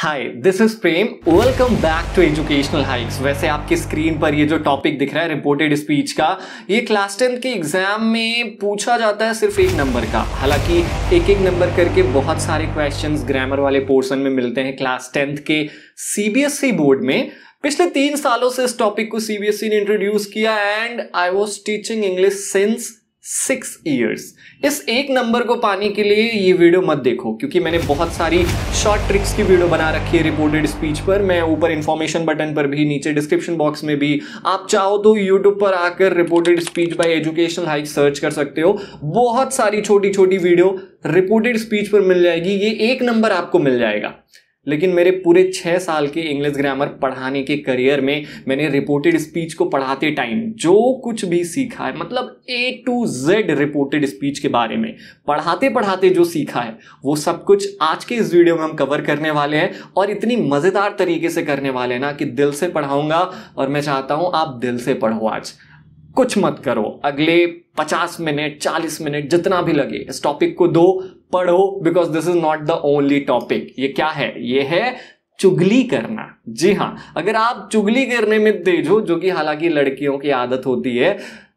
Hi this is Prem welcome back to educational hikes वैसे आपकी screen पर ये जो टॉपिक दिख रहा है रिपोर्टेड स्पीच का ये क्लास टेंथ के एग्जाम में पूछा जाता है सिर्फ एक नंबर का हालांकि एक एक नंबर करके बहुत सारे क्वेश्चंस ग्रामर वाले पोर्शन में मिलते हैं क्लास टेंथ के सीबीएसई बोर्ड e में पिछले तीन सालों से इस टॉपिक को सीबीएसई e ने इंट्रोड्यूस किया and I was teaching English since six years इस एक नंबर को पाने के लिए ये वीडियो मत देखो क्योंकि मैंने बहुत सारी शॉर्ट ट्रिक्स की वीडियो बना रखी है रिपोर्टेड स्पीच पर मैं ऊपर इंफॉर्मेशन बटन पर भी नीचे डिस्क्रिप्शन बॉक्स में भी आप चाहो तो यूट्यूब पर आकर reported speech by education hike search कर सकते हो बहुत सारी छोटी छोटी वीडियो रिपोर्टेड स्पीच पर मिल जाएगी ये एक नंबर आपको मिल जाएगा लेकिन मेरे पूरे छः साल के इंग्लिश ग्रामर पढ़ाने के करियर में मैंने रिपोर्टेड स्पीच को पढ़ाते टाइम जो कुछ भी सीखा है मतलब A to Z reported speech के बारे में पढ़ाते पढ़ाते जो सीखा है वो सब कुछ आज के इस वीडियो में हम कवर करने वाले हैं और इतनी मज़ेदार तरीके से करने वाले हैं ना कि दिल से पढ़ाऊंगा और मैं चाहता हूँ आप दिल से पढ़ो आज कुछ मत करो अगले 50 मिनट 40 मिनट जितना भी लगे इस टॉपिक को दो पढ़ो because this is not the only topic ये क्या है ये है चुगली करना जी हाँ अगर आप चुगली करने में तेज हो जो कि हालांकि लड़कियों की आदत होती है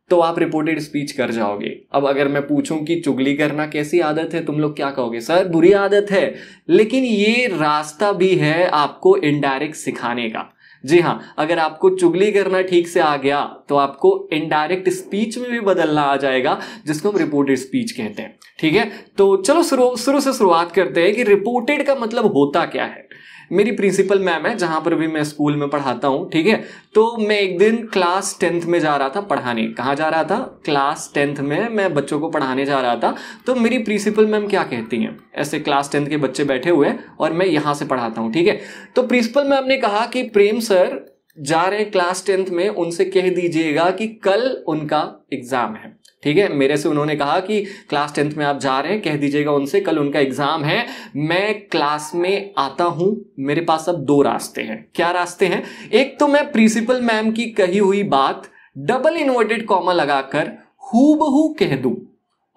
तो आप रिपोर्टेड स्पीच कर जाओगे अब अगर मैं पूछूं कि चुगली करना कैसी आदत है तुम लोग क्या कहोगे सर बुरी आदत है लेकिन ये रास्ता भी है आपको इनडायरेक्ट सिखाने का जी हाँ अगर आपको चुगली करना ठीक से आ गया तो आपको इनडायरेक्ट स्पीच में भी बदलना आ जाएगा जिसको हम रिपोर्टेड स्पीच कहते हैं ठीक है तो चलो शुरू शुरू से शुरुआत करते हैं कि रिपोर्टेड का मतलब होता क्या है मेरी प्रिंसिपल मैम है जहाँ पर भी मैं स्कूल में पढ़ाता हूँ ठीक है तो मैं एक दिन क्लास टेंथ में जा रहा था पढ़ाने कहाँ जा रहा था क्लास टेंथ में मैं बच्चों को पढ़ाने जा रहा था तो मेरी प्रिंसिपल मैम क्या कहती हैं ऐसे क्लास टेंथ के बच्चे बैठे हुए और मैं यहाँ से पढ़ाता हूँ ठीक है तो प्रिंसिपल मैम ने कहा कि प्रेम सर जा रहे हैं क्लास टेंथ में उनसे कह दीजिएगा कि कल उनका एग्ज़ाम है ठीक है मेरे से उन्होंने कहा कि क्लास टेंथ में आप जा रहे हैं कह दीजिएगा उनसे कल उनका एग्जाम है मैं क्लास में आता हूं मेरे पास अब दो रास्ते हैं क्या रास्ते हैं एक तो मैं प्रिंसिपल मैम की कही हुई बात डबल इन्वर्टेड कॉमा लगाकर हु बहू कह दू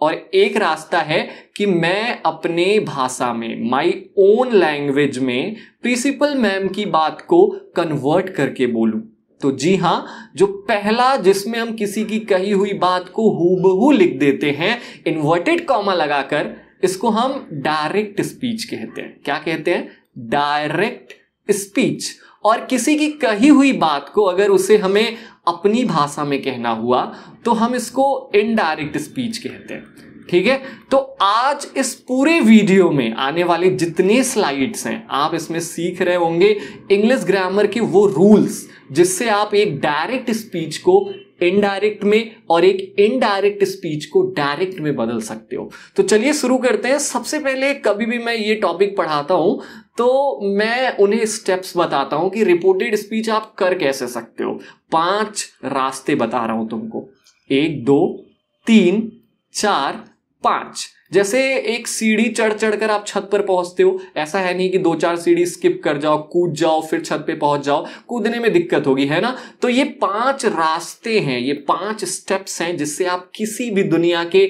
और एक रास्ता है कि मैं अपने भाषा में माय ओन लैंग्वेज में प्रिंसिपल मैम की बात को कन्वर्ट करके बोलूं तो जी हां जो पहला जिसमें हम किसी की कही हुई बात को हूबहू लिख देते हैं इन्वर्टेड कॉमा लगाकर इसको हम डायरेक्ट स्पीच कहते हैं क्या कहते हैं डायरेक्ट स्पीच और किसी की कही हुई बात को अगर उसे हमें अपनी भाषा में कहना हुआ तो हम इसको इनडायरेक्ट स्पीच कहते हैं ठीक है तो आज इस पूरे वीडियो में आने वाली जितनी स्लाइड्स हैं आप इसमें सीख रहे होंगे इंग्लिश ग्रामर के वो रूल्स जिससे आप एक डायरेक्ट स्पीच को इनडायरेक्ट में और एक इनडायरेक्ट स्पीच को डायरेक्ट में बदल सकते हो तो चलिए शुरू करते हैं सबसे पहले कभी भी मैं ये टॉपिक पढ़ाता हूं तो मैं उन्हें स्टेप्स बताता हूं कि रिपोर्टेड स्पीच आप कर कैसे सकते हो पांच रास्ते बता रहा हूं तुमको एक दो तीन चार पांच जैसे एक सीढ़ी चढ़ चढ़कर आप छत पर पहुंचते हो ऐसा है नहीं कि दो चार सीढ़ी स्किप कर जाओ कूद जाओ फिर छत पे पहुंच जाओ कूदने में दिक्कत होगी है ना तो ये पांच रास्ते हैं ये पांच स्टेप्स हैं जिससे आप किसी भी दुनिया के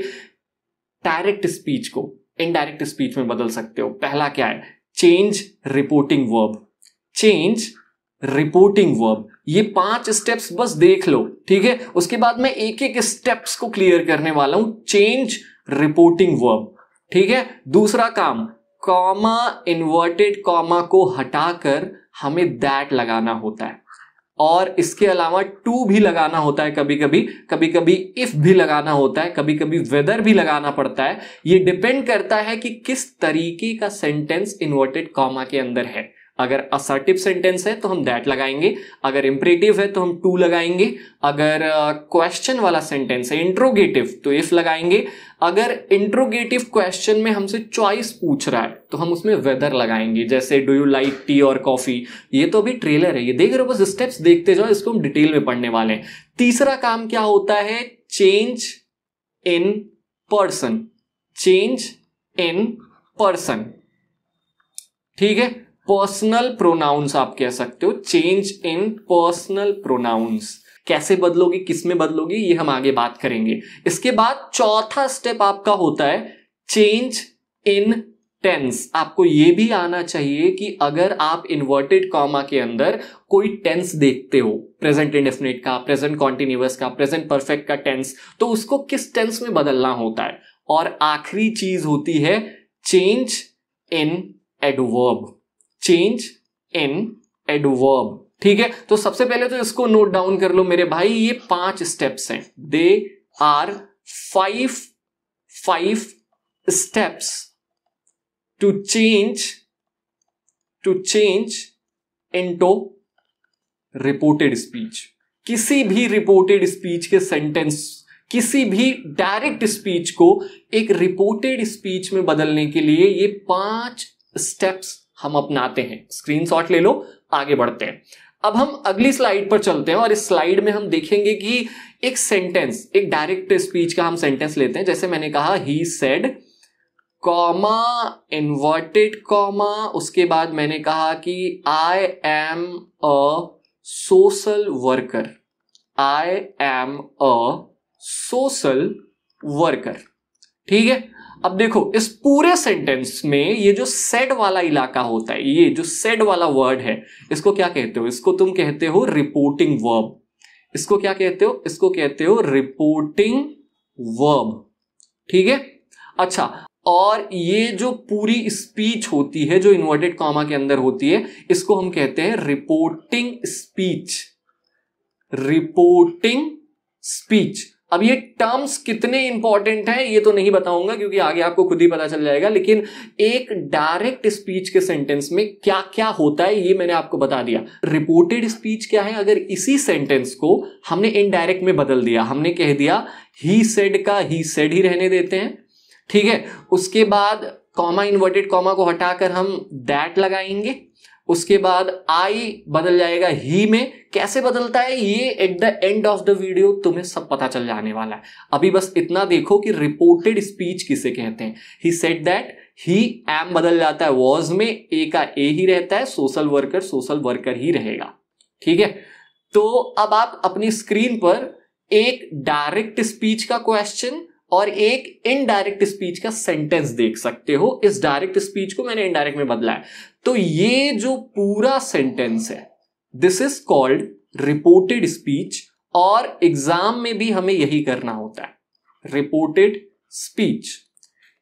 डायरेक्ट स्पीच को इनडायरेक्ट स्पीच में बदल सकते हो पहला क्या है change reporting verb change reporting verb ये पांच स्टेप्स बस देख लो ठीक है उसके बाद मैं एक एक स्टेप्स को क्लियर करने वाला हूं चेंज रिपोर्टिंग वर्ब ठीक है दूसरा काम कॉमा इन्वर्टेड कॉमा को हटाकर हमें दैट लगाना होता है और इसके अलावा टू भी लगाना होता है कभी कभी कभी कभी इफ भी लगाना होता है कभी कभी वेदर भी लगाना पड़ता है ये डिपेंड करता है कि किस तरीके का सेंटेंस इन्वर्टेड कॉमा के अंदर है अगर असर्टिव सेंटेंस है तो हम दैट लगाएंगे अगर इम्परेटिव है तो हम टू लगाएंगे अगर क्वेश्चन uh, वाला सेंटेंस है इंट्रोगेटिव तो इफ लगाएंगे अगर इंट्रोगेटिव क्वेश्चन में हमसे चॉइस पूछ रहा है तो हम उसमें वेदर लगाएंगे जैसे डू यू लाइक टी और कॉफी ये तो अभी ट्रेलर है ये देख रहे हो बस स्टेप्स देखते जाओ इसको हम डिटेल में पढ़ने वाले हैं तीसरा काम क्या होता है change in person change in person ठीक है पर्सनल प्रोनाउंस आप कह सकते हो चेंज इन पर्सनल प्रोनाउंस कैसे बदलोगे किस में बदलोगे ये हम आगे बात करेंगे इसके बाद चौथा स्टेप आपका होता है चेंज इन टेंस आपको ये भी आना चाहिए कि अगर आप इन्वर्टेड कॉमा के अंदर कोई टेंस देखते हो प्रेजेंट इंडेफिनेट का प्रेजेंट कॉन्टिन्यूस का प्रेजेंट परफेक्ट का टेंस तो उसको किस टेंस में बदलना होता है और आखिरी चीज होती है change in adverb change in adverb ठीक है तो सबसे पहले तो इसको नोट डाउन कर लो मेरे भाई ये पांच स्टेप्स हैं they are five five steps to change to change into reported speech किसी भी रिपोर्टेड स्पीच के सेंटेंस किसी भी डायरेक्ट स्पीच को एक रिपोर्टेड स्पीच में बदलने के लिए ये पांच स्टेप्स हम अपनाते हैं स्क्रीनशॉट ले लो आगे बढ़ते हैं अब हम अगली स्लाइड पर चलते हैं और इस स्लाइड में हम देखेंगे कि एक सेंटेंस एक डायरेक्ट स्पीच का हम सेंटेंस लेते हैं जैसे मैंने कहा he said comma inverted comma उसके बाद मैंने कहा कि I am a social worker I am a social worker ठीक है अब देखो इस पूरे सेंटेंस में ये जो सेड वाला इलाका होता है ये जो सेड वाला वर्ड है इसको क्या कहते हो इसको तुम कहते हो रिपोर्टिंग वर्ब इसको क्या कहते हो इसको कहते हो रिपोर्टिंग वर्ब ठीक है अच्छा और ये जो पूरी स्पीच होती है जो इन्वर्टेड कॉमा के अंदर होती है इसको हम कहते हैं रिपोर्टिंग स्पीच रिपोर्टिंग स्पीच अब ये टर्म्स कितने इंपॉर्टेंट हैं ये तो नहीं बताऊंगा क्योंकि आगे आपको खुद ही पता चल जाएगा लेकिन एक डायरेक्ट स्पीच के सेंटेंस में क्या क्या होता है ये मैंने आपको बता दिया रिपोर्टेड स्पीच क्या है अगर इसी सेंटेंस को हमने इनडायरेक्ट में बदल दिया हमने कह दिया ही सेड का ही सेड ही रहने देते हैं ठीक है उसके बाद कॉमा इन्वर्टेड कॉमा को हटाकर हम दैट लगाएंगे उसके बाद आई बदल जाएगा ही में कैसे बदलता है ये at the end of the video तुम्हें सब पता चल जाने वाला है अभी बस इतना देखो कि रिपोर्टेड स्पीच किसे कहते हैं he said that he am बदल जाता है वॉज में ए का ए ही रहता है सोशल वर्कर सोशल वर्कर ही रहेगा ठीक है तो अब आप अपनी स्क्रीन पर एक डायरेक्ट स्पीच का क्वेश्चन और एक इनडायरेक्ट स्पीच का सेंटेंस देख सकते हो इस डायरेक्ट स्पीच को मैंने इनडायरेक्ट में बदला है तो ये जो पूरा सेंटेंस है this is called reported speech और एग्जाम में भी हमें यही करना होता है रिपोर्टेड स्पीच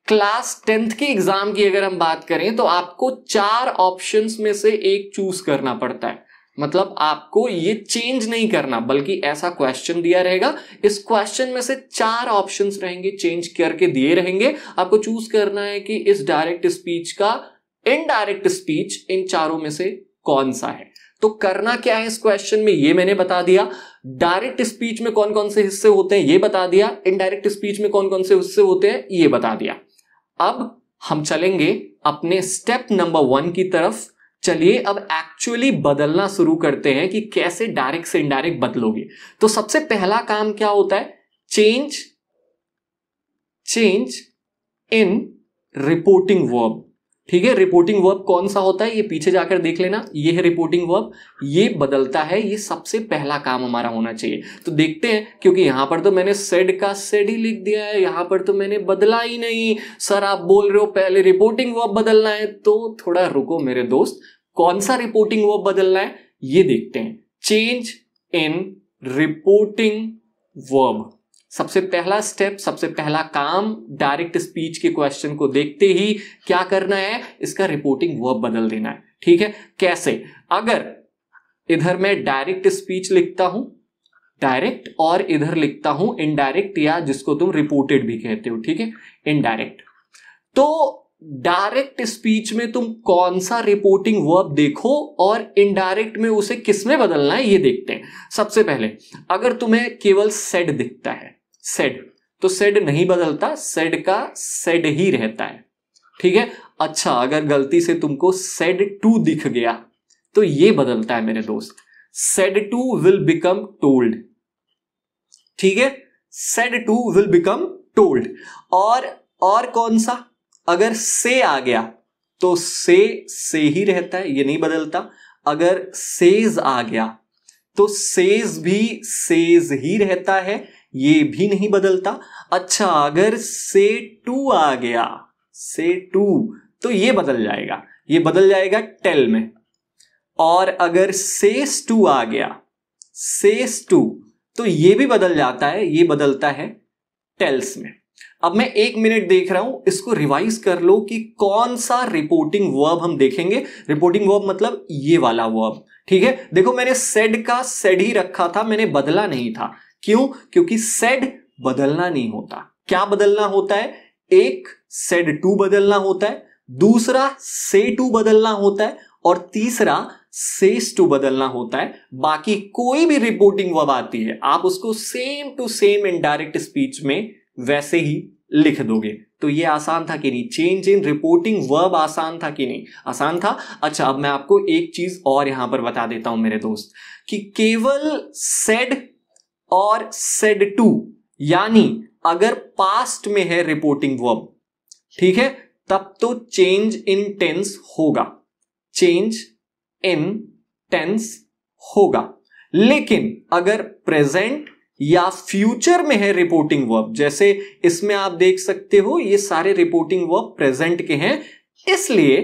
क्लास टेंथ के एग्जाम की अगर हम बात करें तो आपको चार ऑप्शंस में से एक चूज करना पड़ता है मतलब आपको ये चेंज नहीं करना बल्कि ऐसा क्वेश्चन दिया रहेगा इस क्वेश्चन में से चार ऑप्शंस रहेंगे चेंज करके दिए रहेंगे आपको चूज करना है कि इस डायरेक्ट स्पीच का इनडायरेक्ट स्पीच इन चारों में से कौन सा है तो करना क्या है इस क्वेश्चन में ये मैंने बता दिया डायरेक्ट स्पीच में कौन कौन से हिस्से होते हैं ये बता दिया इनडायरेक्ट स्पीच में कौन कौन से हिस्से होते हैं ये बता दिया अब हम चलेंगे अपने स्टेप नंबर वन की तरफ चलिए अब एक्चुअली बदलना शुरू करते हैं कि कैसे डायरेक्ट से इनडायरेक्ट बदलोगे तो सबसे पहला काम क्या होता है change change in reporting verb ठीक है रिपोर्टिंग वर्ब कौन सा होता है ये पीछे जाकर देख लेना ये है रिपोर्टिंग वर्ब ये बदलता है ये सबसे पहला काम हमारा होना चाहिए तो देखते हैं क्योंकि यहां पर तो मैंने सेड का सेड ही लिख दिया है यहां पर तो मैंने बदला ही नहीं सर आप बोल रहे हो पहले रिपोर्टिंग वर्ब बदलना है तो थोड़ा रुको मेरे दोस्त कौन सा रिपोर्टिंग वर्ब बदलना है ये देखते हैं चेंज इन रिपोर्टिंग वर्ब सबसे पहला स्टेप सबसे पहला काम डायरेक्ट स्पीच के क्वेश्चन को देखते ही क्या करना है इसका रिपोर्टिंग वर्ब बदल देना है ठीक है कैसे अगर इधर मैं डायरेक्ट स्पीच लिखता हूं डायरेक्ट और इधर लिखता हूं इनडायरेक्ट या जिसको तुम रिपोर्टेड भी कहते हो ठीक है इनडायरेक्ट तो डायरेक्ट स्पीच में तुम कौन सा रिपोर्टिंग वर्ब देखो और इनडायरेक्ट में उसे किसमें बदलना है ये देखते हैं सबसे पहले अगर तुम्हें केवल सेड दिखता है सेड तो सेड नहीं बदलता सेड का सेड ही रहता है ठीक है अच्छा अगर गलती से तुमको सेड टू दिख गया तो ये बदलता है मेरे दोस्त said to will become told ठीक है said to will become told और और कौन सा अगर से आ गया तो से से ही रहता है ये नहीं बदलता अगर सेज आ गया तो सेज भी सेज ही रहता है ये भी नहीं बदलता अच्छा अगर से टू आ गया से टू तो ये बदल जाएगा ये बदल जाएगा टेल में और अगर सेस टू आ गया सेस टू तो ये भी बदल जाता है ये बदलता है टेल्स में अब मैं एक मिनट देख रहा हूं इसको रिवाइज कर लो कि कौन सा रिपोर्टिंग वर्ब हम देखेंगे रिपोर्टिंग वर्ब मतलब ये वाला वर्ब ठीक है देखो मैंने सेड का सेड ही रखा था मैंने बदला नहीं था क्यों क्योंकि सेड बदलना नहीं होता क्या बदलना होता है एक सेड टू बदलना होता है दूसरा से टू बदलना होता है और तीसरा सेस टू बदलना होता है बाकी कोई भी रिपोर्टिंग वर्ब आती है आप उसको same to same indirect speech में वैसे ही लिख दोगे तो ये आसान था कि नहीं चेंज इन रिपोर्टिंग वर्ब आसान था कि नहीं आसान था अच्छा अब मैं आपको एक चीज और यहां पर बता देता हूं मेरे दोस्त कि केवल सेड और सेड टू यानी अगर पास्ट में है रिपोर्टिंग वर्ब ठीक है तब तो चेंज इन टेंस होगा चेंज इन टेंस होगा लेकिन अगर प्रेजेंट या फ्यूचर में है रिपोर्टिंग वर्ब जैसे इसमें आप देख सकते हो ये सारे रिपोर्टिंग वर्ब प्रेजेंट के हैं इसलिए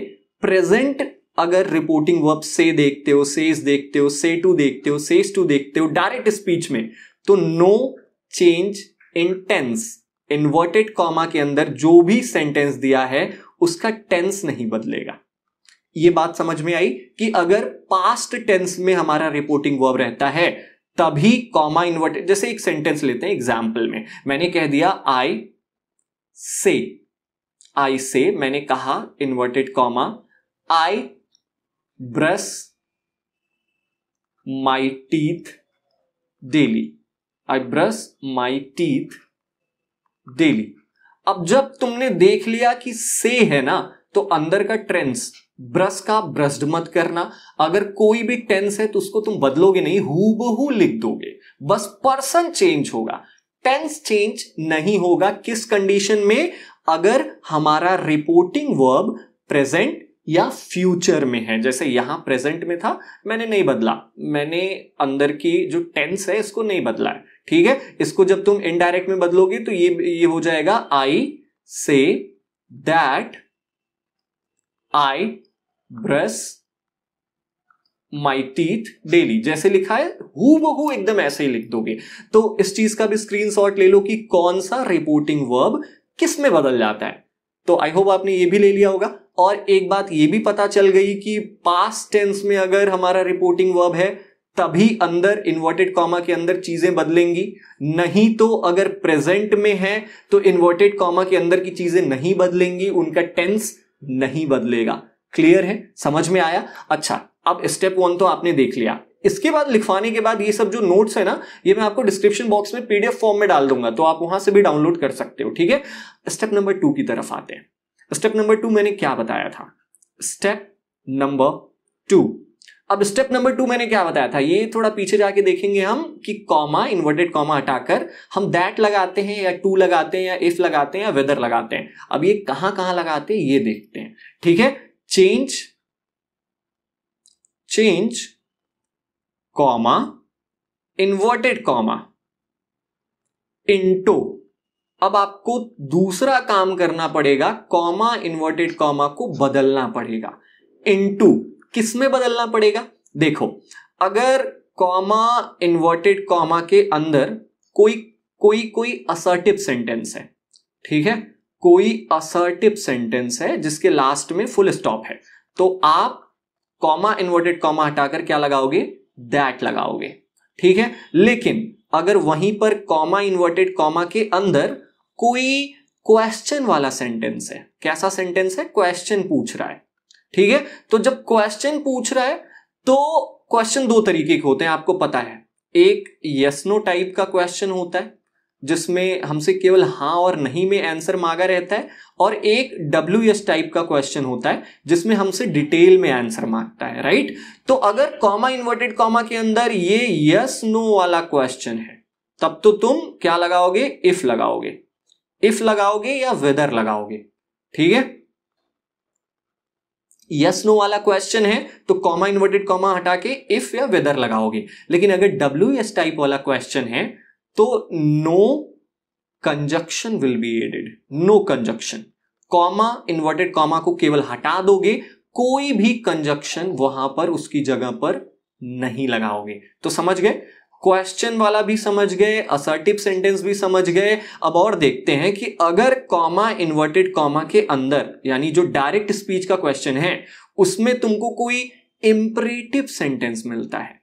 प्रेजेंट अगर रिपोर्टिंग वर्ब से देखते हो सेज देखते हो से टू देखते हो सेज टू देखते हो डायरेक्ट स्पीच में तो no change in tense inverted comma के अंदर जो भी सेंटेंस दिया है उसका टेंस नहीं बदलेगा ये बात समझ में आई कि अगर पास्ट टेंस में हमारा रिपोर्टिंग वर्ब रहता है तभी कॉमा इन्वर्टेड जैसे एक सेंटेंस लेते हैं एग्जाम्पल में मैंने कह दिया आई से आई से मैंने कहा inverted comma I brush my teeth daily I brush my teeth daily अब जब तुमने देख लिया कि से है ना तो अंदर का ट्रेंस ब्रश का ब्रश्ड मत करना अगर कोई भी टेंस है तो उसको तुम बदलोगे नहीं हूबहू लिख दोगे बस पर्सन चेंज होगा टेंस चेंज नहीं होगा किस कंडीशन में अगर हमारा रिपोर्टिंग वर्ब प्रेजेंट या फ्यूचर में है जैसे यहां प्रेजेंट में था मैंने नहीं बदला मैंने अंदर की जो टेंस है इसको नहीं बदला है ठीक है इसको जब तुम इनडायरेक्ट में बदलोगे तो ये ये हो जाएगा I say that I brush my teeth daily जैसे लिखा है हु बहू एकदम ऐसे ही लिख दोगे तो इस चीज का भी स्क्रीनशॉट ले लो कि कौन सा रिपोर्टिंग वर्ब किस में बदल जाता है तो आई होप आपने ये भी ले लिया होगा और एक बात ये भी पता चल गई कि पास्ट टेंस में अगर हमारा रिपोर्टिंग वर्ब है तभी अंदर इन्वर्टेड कॉमा के अंदर चीजें बदलेंगी नहीं तो अगर प्रेजेंट में है तो इन्वर्टेड कॉमा के अंदर की चीजें नहीं बदलेंगी उनका टेंस नहीं बदलेगा क्लियर है समझ में आया अच्छा अब स्टेप वन तो आपने देख लिया इसके बाद लिखवाने के बाद ये सब जो नोट्स है ना ये मैं आपको डिस्क्रिप्शन बॉक्स में पीडीएफ फॉर्म में डाल दूंगा तो आप वहां से भी डाउनलोड कर सकते हो ठीक है स्टेप नंबर टू की तरफ आते हैं स्टेप नंबर टू मैंने क्या बताया था स्टेप नंबर टू अब स्टेप नंबर टू मैंने क्या बताया था ये थोड़ा पीछे जाके देखेंगे हम कि कॉमा इन्वर्टेड कॉमा हटाकर हम दैट लगाते हैं या टू लगाते हैं या इफ लगाते हैं या वेदर लगाते हैं अब ये कहां कहां लगाते हैं ये देखते हैं ठीक है change change comma inverted comma into अब आपको दूसरा काम करना पड़ेगा कॉमा इन्वर्टेड कॉमा को बदलना पड़ेगा इंटू किस में बदलना पड़ेगा देखो अगर कॉमा इन्वर्टेड कॉमा के अंदर कोई कोई कोई असर्टिव सेंटेंस है ठीक है कोई असर्टिव सेंटेंस है जिसके लास्ट में फुल स्टॉप है तो आप कॉमा इन्वर्टेड कॉमा हटाकर क्या लगाओगे दैट लगाओगे ठीक है लेकिन अगर वहीं पर कॉमा इन्वर्टेड कॉमा के अंदर कोई क्वेश्चन वाला सेंटेंस है कैसा सेंटेंस है क्वेश्चन पूछ रहा है ठीक है तो जब क्वेश्चन पूछ रहा है तो क्वेश्चन दो तरीके के होते हैं आपको पता है एक यसनो टाइप का क्वेश्चन होता है जिसमें हमसे केवल हाँ और नहीं में आंसर मांगा रहता है और एक डब्ल्यू एस टाइप का क्वेश्चन होता है जिसमें हमसे डिटेल में आंसर मांगता है राइट तो अगर कॉमा इन्वर्टेड कॉमा के अंदर ये यस नो वाला क्वेश्चन है तब तो तुम क्या लगाओगे इफ लगाओगे इफ लगाओगे या वेदर लगाओगे ठीक है यस नो वाला क्वेश्चन है तो कॉमा इन्वर्टेड कॉमा हटा के इफ या वेदर लगाओगे लेकिन अगर डब्ल्यू एस टाइप वाला क्वेश्चन है तो no conjunction will be added no conjunction comma inverted comma को केवल हटा दोगे कोई भी कंजक्शन वहां पर उसकी जगह पर नहीं लगाओगे तो समझ गए क्वेश्चन वाला भी समझ गए असर्टिव सेंटेंस भी समझ गए अब और देखते हैं कि अगर कॉमा इन्वर्टेड कॉमा के अंदर यानी जो डायरेक्ट स्पीच का क्वेश्चन है उसमें तुमको कोई इम्परेटिव सेंटेंस मिलता है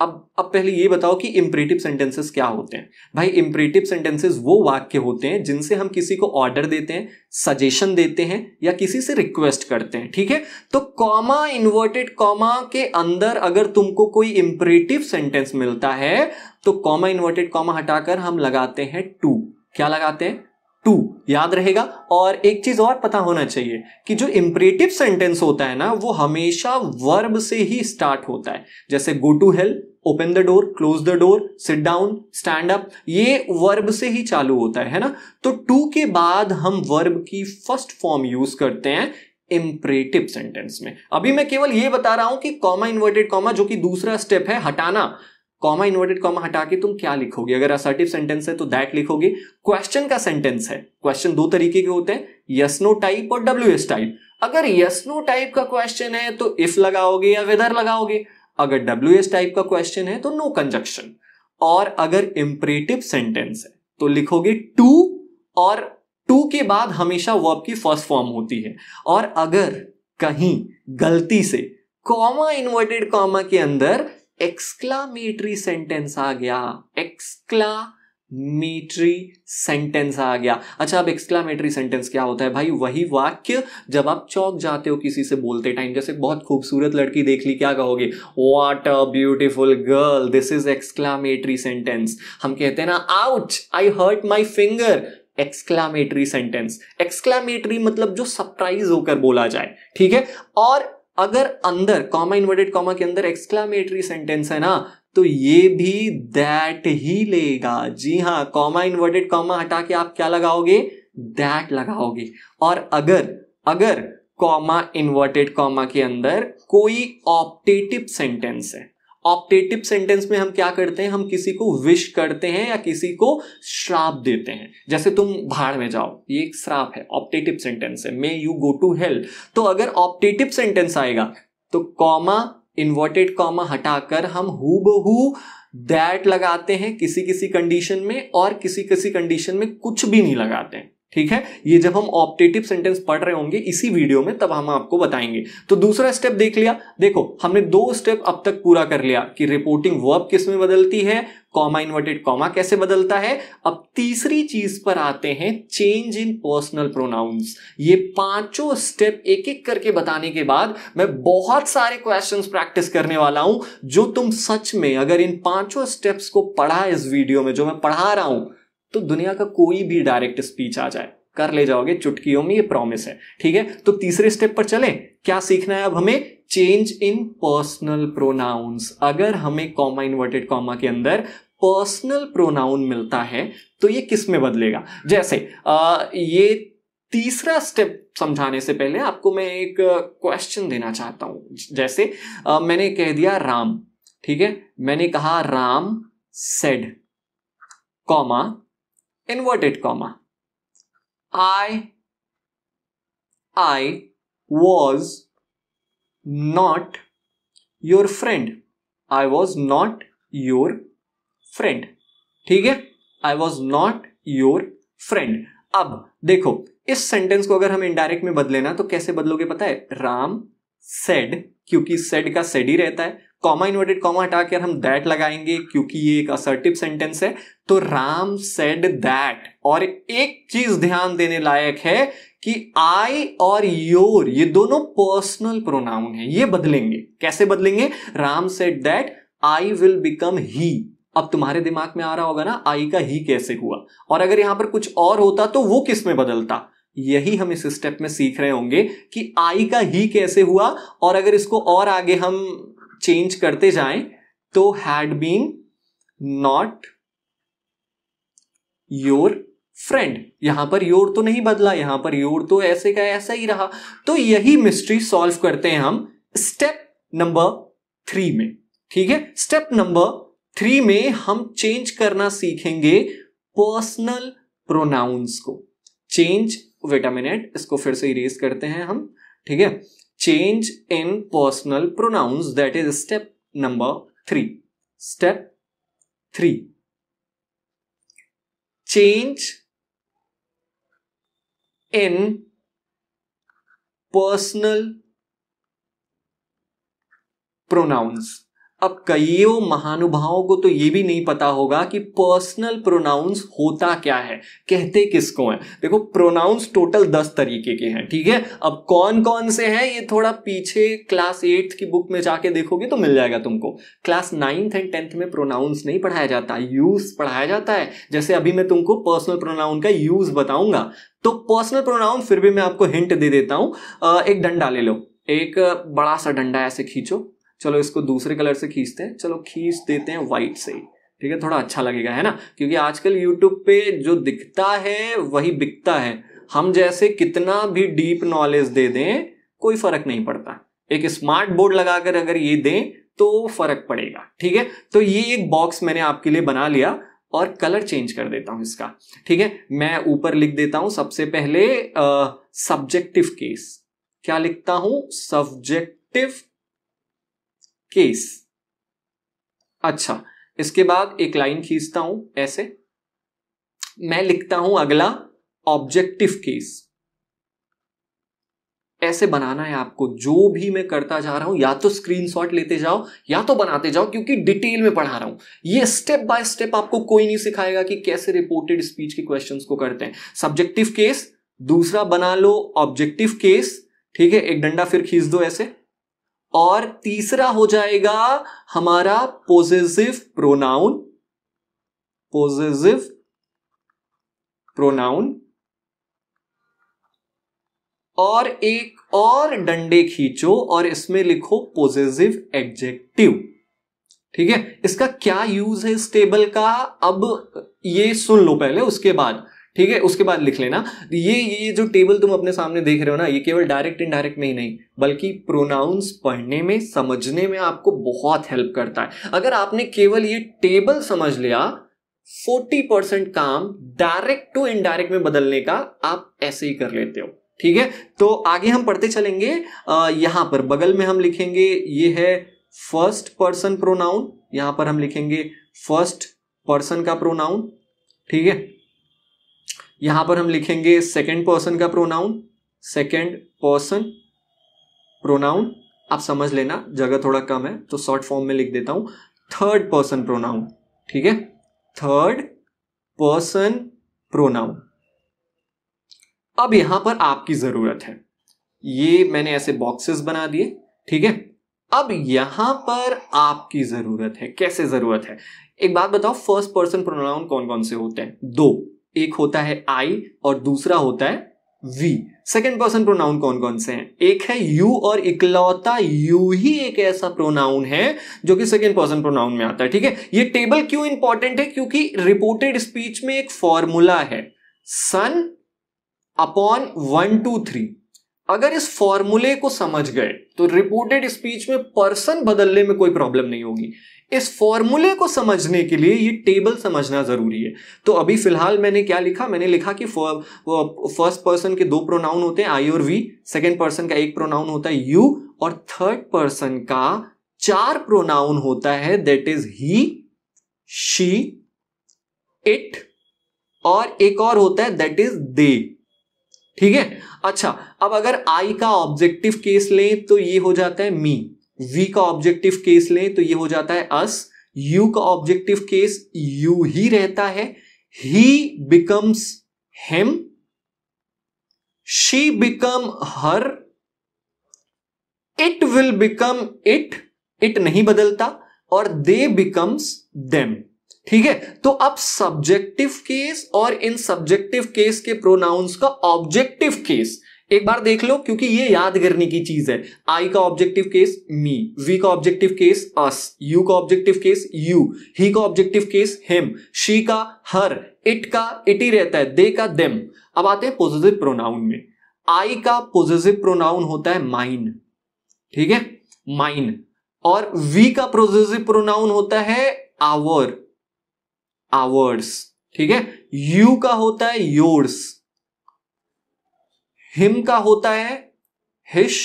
अब अब पहले ये बताओ कि इम्परेटिव सेंटेंसेस क्या होते हैं भाई इम्परेटिव सेंटेंसेस वो वाक्य होते हैं जिनसे हम किसी को ऑर्डर देते हैं सजेशन देते हैं या किसी से रिक्वेस्ट करते हैं ठीक है तो कॉमा इन्वर्टेड कॉमा के अंदर अगर तुमको कोई इम्परेटिव सेंटेंस मिलता है तो कॉमा इन्वर्टेड कॉमा हटाकर हम लगाते हैं टू क्या लगाते हैं टू याद रहेगा और एक चीज और पता होना चाहिए कि जो इम्परेटिव सेंटेंस होता है ना वो हमेशा वर्ब से ही स्टार्ट होता है जैसे go to help open the door close the door sit down stand up ये वर्ब से ही चालू होता है है ना तो टू के बाद हम वर्ब की फर्स्ट फॉर्म यूज करते हैं इम्परेटिव सेंटेंस में अभी मैं केवल ये बता रहा हूं कि कॉमा इन्वर्टेड कॉमा जो कि दूसरा स्टेप है हटाना कॉमा इन्वर्टेड कॉमा हटा के तुम क्या लिखोगे अगर असर्टिव सेंटेंस है तो दैट लिखोगे क्वेश्चन का सेंटेंस है क्वेश्चन दो तरीके के होते हैं यस नो टाइप और डब्ल्यू एस टाइप अगर यस नो टाइप का क्वेश्चन है तो इफ लगाओगे या वेदर लगाओगे अगर डब्ल्यू एस टाइप का क्वेश्चन है तो नो कंजक्शन और अगर इम्परेटिव सेंटेंस है तो लिखोगे टू और टू के बाद हमेशा वर्ब की फर्स्ट फॉर्म होती है और अगर कहीं गलती से कॉमा इन्वर्टेड कॉमा के अंदर एक्सक्लामेटरी सेंटेंस आ गया एक्सक्ला मेट्री सेंटेंस आ गया अच्छा अब एक्सक्लामेटरी सेंटेंस क्या होता है भाई वही वाक्य जब आप चौक जाते हो किसी से बोलते टाइम जैसे बहुत खूबसूरत लड़की देख ली क्या कहोगे what a beautiful girl this is exclamatory sentence हम कहते हैं ना ouch I hurt my finger exclamatory sentence exclamatory मतलब जो सरप्राइज होकर बोला जाए ठीक है और अगर अंदर कॉमा इन्वर्टेड कॉमा के अंदर एक्सक्लामेटरी सेंटेंस है ना तो ये भी दैट ही लेगा जी हाँ कॉमा इन्वर्टेड कॉमा हटा के आप क्या लगाओगे दैट लगाओगे और अगर अगर कॉमा इन्वर्टेड कॉमा के अंदर कोई ऑप्टेटिव सेंटेंस है ऑप्टेटिव सेंटेंस में हम क्या करते हैं हम किसी को विश करते हैं या किसी को श्राप देते हैं जैसे तुम भाड़ में जाओ ये एक श्राप है ऑप्टेटिव सेंटेंस है may you go to hell तो अगर ऑप्टेटिव सेंटेंस आएगा तो कॉमा इन्वर्टेड कॉमा हटाकर हम हु बहू दैट लगाते हैं किसी किसी कंडीशन में और किसी किसी कंडीशन में कुछ भी नहीं लगाते हैं ठीक है ये जब हम ऑप्टेटिव सेंटेंस पढ़ रहे होंगे इसी वीडियो में तब हम आपको बताएंगे तो दूसरा स्टेप देख लिया देखो हमने दो स्टेप अब तक पूरा कर लिया कि रिपोर्टिंग वर्ब किस में बदलती है कॉमा इन्वर्टेड कॉमा कैसे बदलता है अब तीसरी चीज पर आते हैं चेंज इन पर्सनल प्रोनाउंस ये पांचों स्टेप एक एक करके बताने के बाद मैं बहुत सारे क्वेश्चन प्रैक्टिस करने वाला हूं जो तुम सच में अगर इन पांचों स्टेप्स को पढ़ा इस वीडियो में जो मैं पढ़ा रहा हूं तो दुनिया का कोई भी डायरेक्ट स्पीच आ जाए कर ले जाओगे चुटकियों में ये प्रॉमिस है ठीक है तो तीसरे स्टेप पर चले क्या सीखना है अब हमें चेंज इन पर्सनल प्रोनाउंस अगर हमें कॉमा इन्वर्टेड कॉमा के अंदर पर्सनल प्रोनाउन मिलता है तो ये किस में बदलेगा जैसे आ, ये तीसरा स्टेप समझाने से पहले आपको मैं एक क्वेश्चन देना चाहता हूं जैसे आ, मैंने कह दिया राम ठीक है मैंने कहा Ram said comma inverted comma i i was not your friend i was not your friend ठीक है I was not your friend अब देखो इस सेंटेंस को अगर हम इनडायरेक्ट में बदले ना तो कैसे बदलोगे पता है राम सेड क्योंकि सेड का सेड ही रहता है कॉमा इन्वर्टेड कॉमा हटा कर हम दैट लगाएंगे क्योंकि ये एक असर्टिव सेंटेंस है तो राम सेड दैट और एक चीज ध्यान देने लायक है कि आई और योर ये दोनों पर्सनल प्रोनाउन है ये बदलेंगे कैसे बदलेंगे Ram said that I will become he अब तुम्हारे दिमाग में आ रहा होगा ना आई का ही कैसे हुआ और अगर यहां पर कुछ और होता तो वो किस में बदलता यही हम इस स्टेप में सीख रहे होंगे कि आई का ही कैसे हुआ और अगर इसको और आगे हम चेंज करते जाए तो had been not your friend यहां पर योर तो नहीं बदला यहां पर योर तो ऐसे का ऐसा ही रहा तो यही मिस्ट्री सॉल्व करते हैं हम स्टेप नंबर थ्री में ठीक है स्टेप नंबर थ्री में हम चेंज करना सीखेंगे पर्सनल प्रोनाउंस को चेंज वेट इसको फिर से इरेज करते हैं हम ठीक है change in personal pronouns that is step number 3 step 3 change in personal pronouns अब कईयों महानुभावों को तो ये भी नहीं पता होगा कि पर्सनल प्रोनाउंस होता क्या है कहते किसको है देखो प्रोनाउंस टोटल दस तरीके के हैं ठीक है अब कौन कौन से हैं ये थोड़ा पीछे क्लास एट्थ की बुक में जाके देखोगे तो मिल जाएगा तुमको क्लास नाइन्थ एंड टेंथ में प्रोनाउंस नहीं पढ़ाया जाता यूज पढ़ाया जाता है जैसे अभी मैं तुमको पर्सनल प्रोनाउन का यूज बताऊंगा तो पर्सनल प्रोनाउन फिर भी मैं आपको हिंट दे देता हूं एक डंडा ले लो एक बड़ा सा डंडा ऐसे खींचो चलो इसको दूसरे कलर से खींचते हैं चलो खींच देते हैं वाइट से ठीक है थोड़ा अच्छा लगेगा है ना क्योंकि आजकल यूट्यूब पे जो दिखता है वही बिकता है हम जैसे कितना भी डीप नॉलेज दे दें कोई फर्क नहीं पड़ता एक स्मार्ट बोर्ड लगाकर अगर ये दें तो फर्क पड़ेगा ठीक है तो ये एक बॉक्स मैंने आपके लिए बना लिया और कलर चेंज कर देता हूं इसका ठीक है मैं ऊपर लिख देता हूं सबसे पहले सब्जेक्टिव केस क्या लिखता हूं सब्जेक्टिव केस अच्छा इसके बाद एक लाइन खींचता हूं ऐसे मैं लिखता हूं अगला ऑब्जेक्टिव केस ऐसे बनाना है आपको जो भी मैं करता जा रहा हूं या तो स्क्रीनशॉट लेते जाओ या तो बनाते जाओ क्योंकि डिटेल में पढ़ा रहा हूं ये स्टेप बाय स्टेप आपको कोई नहीं सिखाएगा कि कैसे रिपोर्टेड स्पीच के क्वेश्चंस को करते हैं सब्जेक्टिव केस दूसरा बना लो ऑब्जेक्टिव केस ठीक है एक डंडा फिर खींच दो ऐसे और तीसरा हो जाएगा हमारा पोजेसिव प्रोनाउन पोजेसिव प्रोनाउन और एक और डंडे खींचो और इसमें लिखो पोजेसिव एडजेक्टिव ठीक है इसका क्या यूज है इस टेबल का अब ये सुन लो पहले उसके बाद ठीक है उसके बाद लिख लेना ये ये जो टेबल तुम अपने सामने देख रहे हो ना ये केवल डायरेक्ट इनडायरेक्ट में ही नहीं बल्कि प्रोनाउंस पढ़ने में समझने में आपको बहुत हेल्प करता है अगर आपने केवल ये टेबल समझ लिया 40 परसेंट काम डायरेक्ट टू इनडायरेक्ट में बदलने का आप ऐसे ही कर लेते हो ठीक है तो आगे हम पढ़ते चलेंगे यहां पर बगल में हम लिखेंगे ये है फर्स्ट पर्सन प्रोनाउन यहां पर हम लिखेंगे फर्स्ट पर्सन का प्रोनाउन ठीक है यहां पर हम लिखेंगे सेकेंड पर्सन का प्रोनाउन सेकेंड पर्सन प्रोनाउन आप समझ लेना जगह थोड़ा कम है तो शॉर्ट फॉर्म में लिख देता हूं थर्ड पर्सन प्रोनाउन ठीक है थर्ड पर्सन प्रोनाउन अब यहां पर आपकी जरूरत है ये मैंने ऐसे बॉक्सेस बना दिए ठीक है अब यहां पर आपकी जरूरत है कैसे जरूरत है एक बात बताओ फर्स्ट पर्सन प्रोनाउन कौन कौन से होते हैं दो एक होता है आई और दूसरा होता है वी सेकेंड पर्सन प्रोनाउन कौन कौन से हैं एक है यू और इकलौता यू ही एक ऐसा प्रोनाउन है जो कि सेकेंड पर्सन प्रोनाउन में आता है ठीक है ये टेबल क्यों इंपॉर्टेंट है क्योंकि रिपोर्टेड स्पीच में एक फॉर्मूला है SON upon one two three अगर इस फॉर्मूले को समझ गए तो रिपोर्टेड स्पीच में पर्सन बदलने में कोई प्रॉब्लम नहीं होगी इस फॉर्मूले को समझने के लिए ये टेबल समझना ज़रूरी है तो अभी फिलहाल मैंने क्या लिखा मैंने लिखा कि फर्स्ट पर्सन के दो प्रोनाउन होते हैं आई और वी सेकेंड पर्सन का एक प्रोनाउन होता है यू और थर्ड पर्सन का चार प्रोनाउन होता है that is he she it और एक और होता है दैट इज दे ठीक है अच्छा अब अगर आई का ऑब्जेक्टिव केस लें तो ये हो जाता है मी वी का ऑब्जेक्टिव केस लें तो ये हो जाता है अस यू का ऑब्जेक्टिव केस यू ही रहता है he becomes him she become her it will become it it नहीं बदलता और दे बिकम्स देम ठीक है तो अब सब्जेक्टिव केस और इन सब्जेक्टिव केस के प्रोनाउंस का ऑब्जेक्टिव केस एक बार देख लो क्योंकि ये याद करने की चीज है आई का ऑब्जेक्टिव केस मी वी का ऑब्जेक्टिव केस अस यू का ऑब्जेक्टिव केस यू ही का ऑब्जेक्टिव केस हिम शी का हर इट का इट ही रहता है दे का देम अब आते हैं पॉजिटिव प्रोनाउन में आई का पॉजिटिव प्रोनाउन होता है माइन ठीक है माइन और वी का पॉजिटिव प्रोनाउन होता है आवर आवर्स ठीक है यू का होता है योर्स हिम का होता है हिश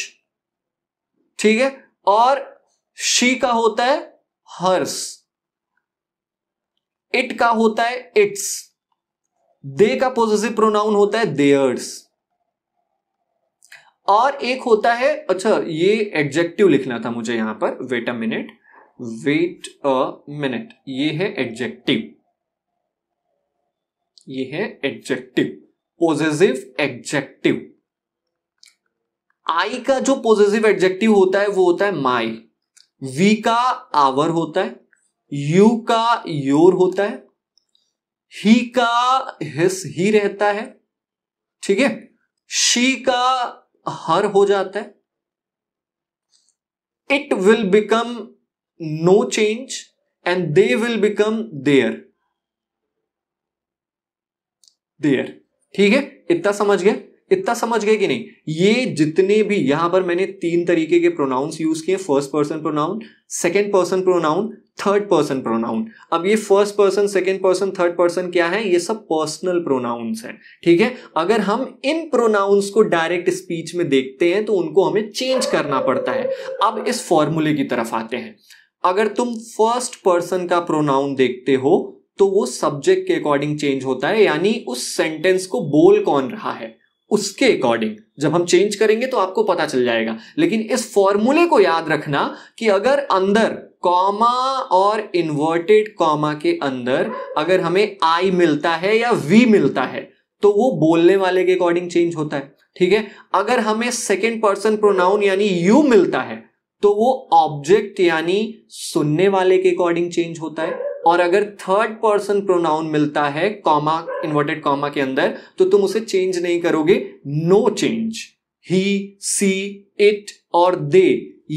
ठीक है और शी का होता है हर्स इट का होता है इट्स दे का पॉजिटिव प्रोनाउन होता है देयर्स और एक होता है अच्छा ये एडजेक्टिव लिखना था मुझे यहां पर wait a minute wait a minute ये है एडजेक्टिव ये है एडजेक्टिव पॉजिटिव एडजेक्टिव आई का जो पॉजिटिव एडजेक्टिव होता है वो होता है माई वी का आवर होता है यू का योर होता है ही का हिस ही रहता है ठीक है शी का हर हो जाता है it will become no change and they will become there there ठीक है इतना समझ गए इतना समझ गए कि नहीं ये जितने भी यहां पर मैंने तीन तरीके के प्रोनाउंस यूज किए first person pronoun second person pronoun third person pronoun अब ये first person second person third person क्या है ये सब पर्सनल प्रोनाउंस हैं ठीक है अगर हम इन प्रोनाउंस को डायरेक्ट स्पीच में देखते हैं तो उनको हमें चेंज करना पड़ता है अब इस फॉर्मूले की तरफ आते हैं अगर तुम फर्स्ट पर्सन का प्रोनाउन देखते हो तो वो सब्जेक्ट के अकॉर्डिंग चेंज होता है यानी उस सेंटेंस को बोल कौन रहा है उसके अकॉर्डिंग जब हम चेंज करेंगे तो आपको पता चल जाएगा लेकिन इस फॉर्मूले को याद रखना कि अगर अंदर कॉमा और इन्वर्टेड कॉमा के अंदर अगर हमें आई मिलता है या वी मिलता है तो वो बोलने वाले के अकॉर्डिंग चेंज होता है ठीक है अगर हमें सेकेंड पर्सन प्रोनाउन यानी यू मिलता है तो वो ऑब्जेक्ट यानी सुनने वाले के अकॉर्डिंग चेंज होता है और अगर थर्ड पर्सन प्रोनाउन मिलता है कॉमा इन्वर्टेड कॉमा के अंदर तो तुम उसे चेंज नहीं करोगे no change he she it और दे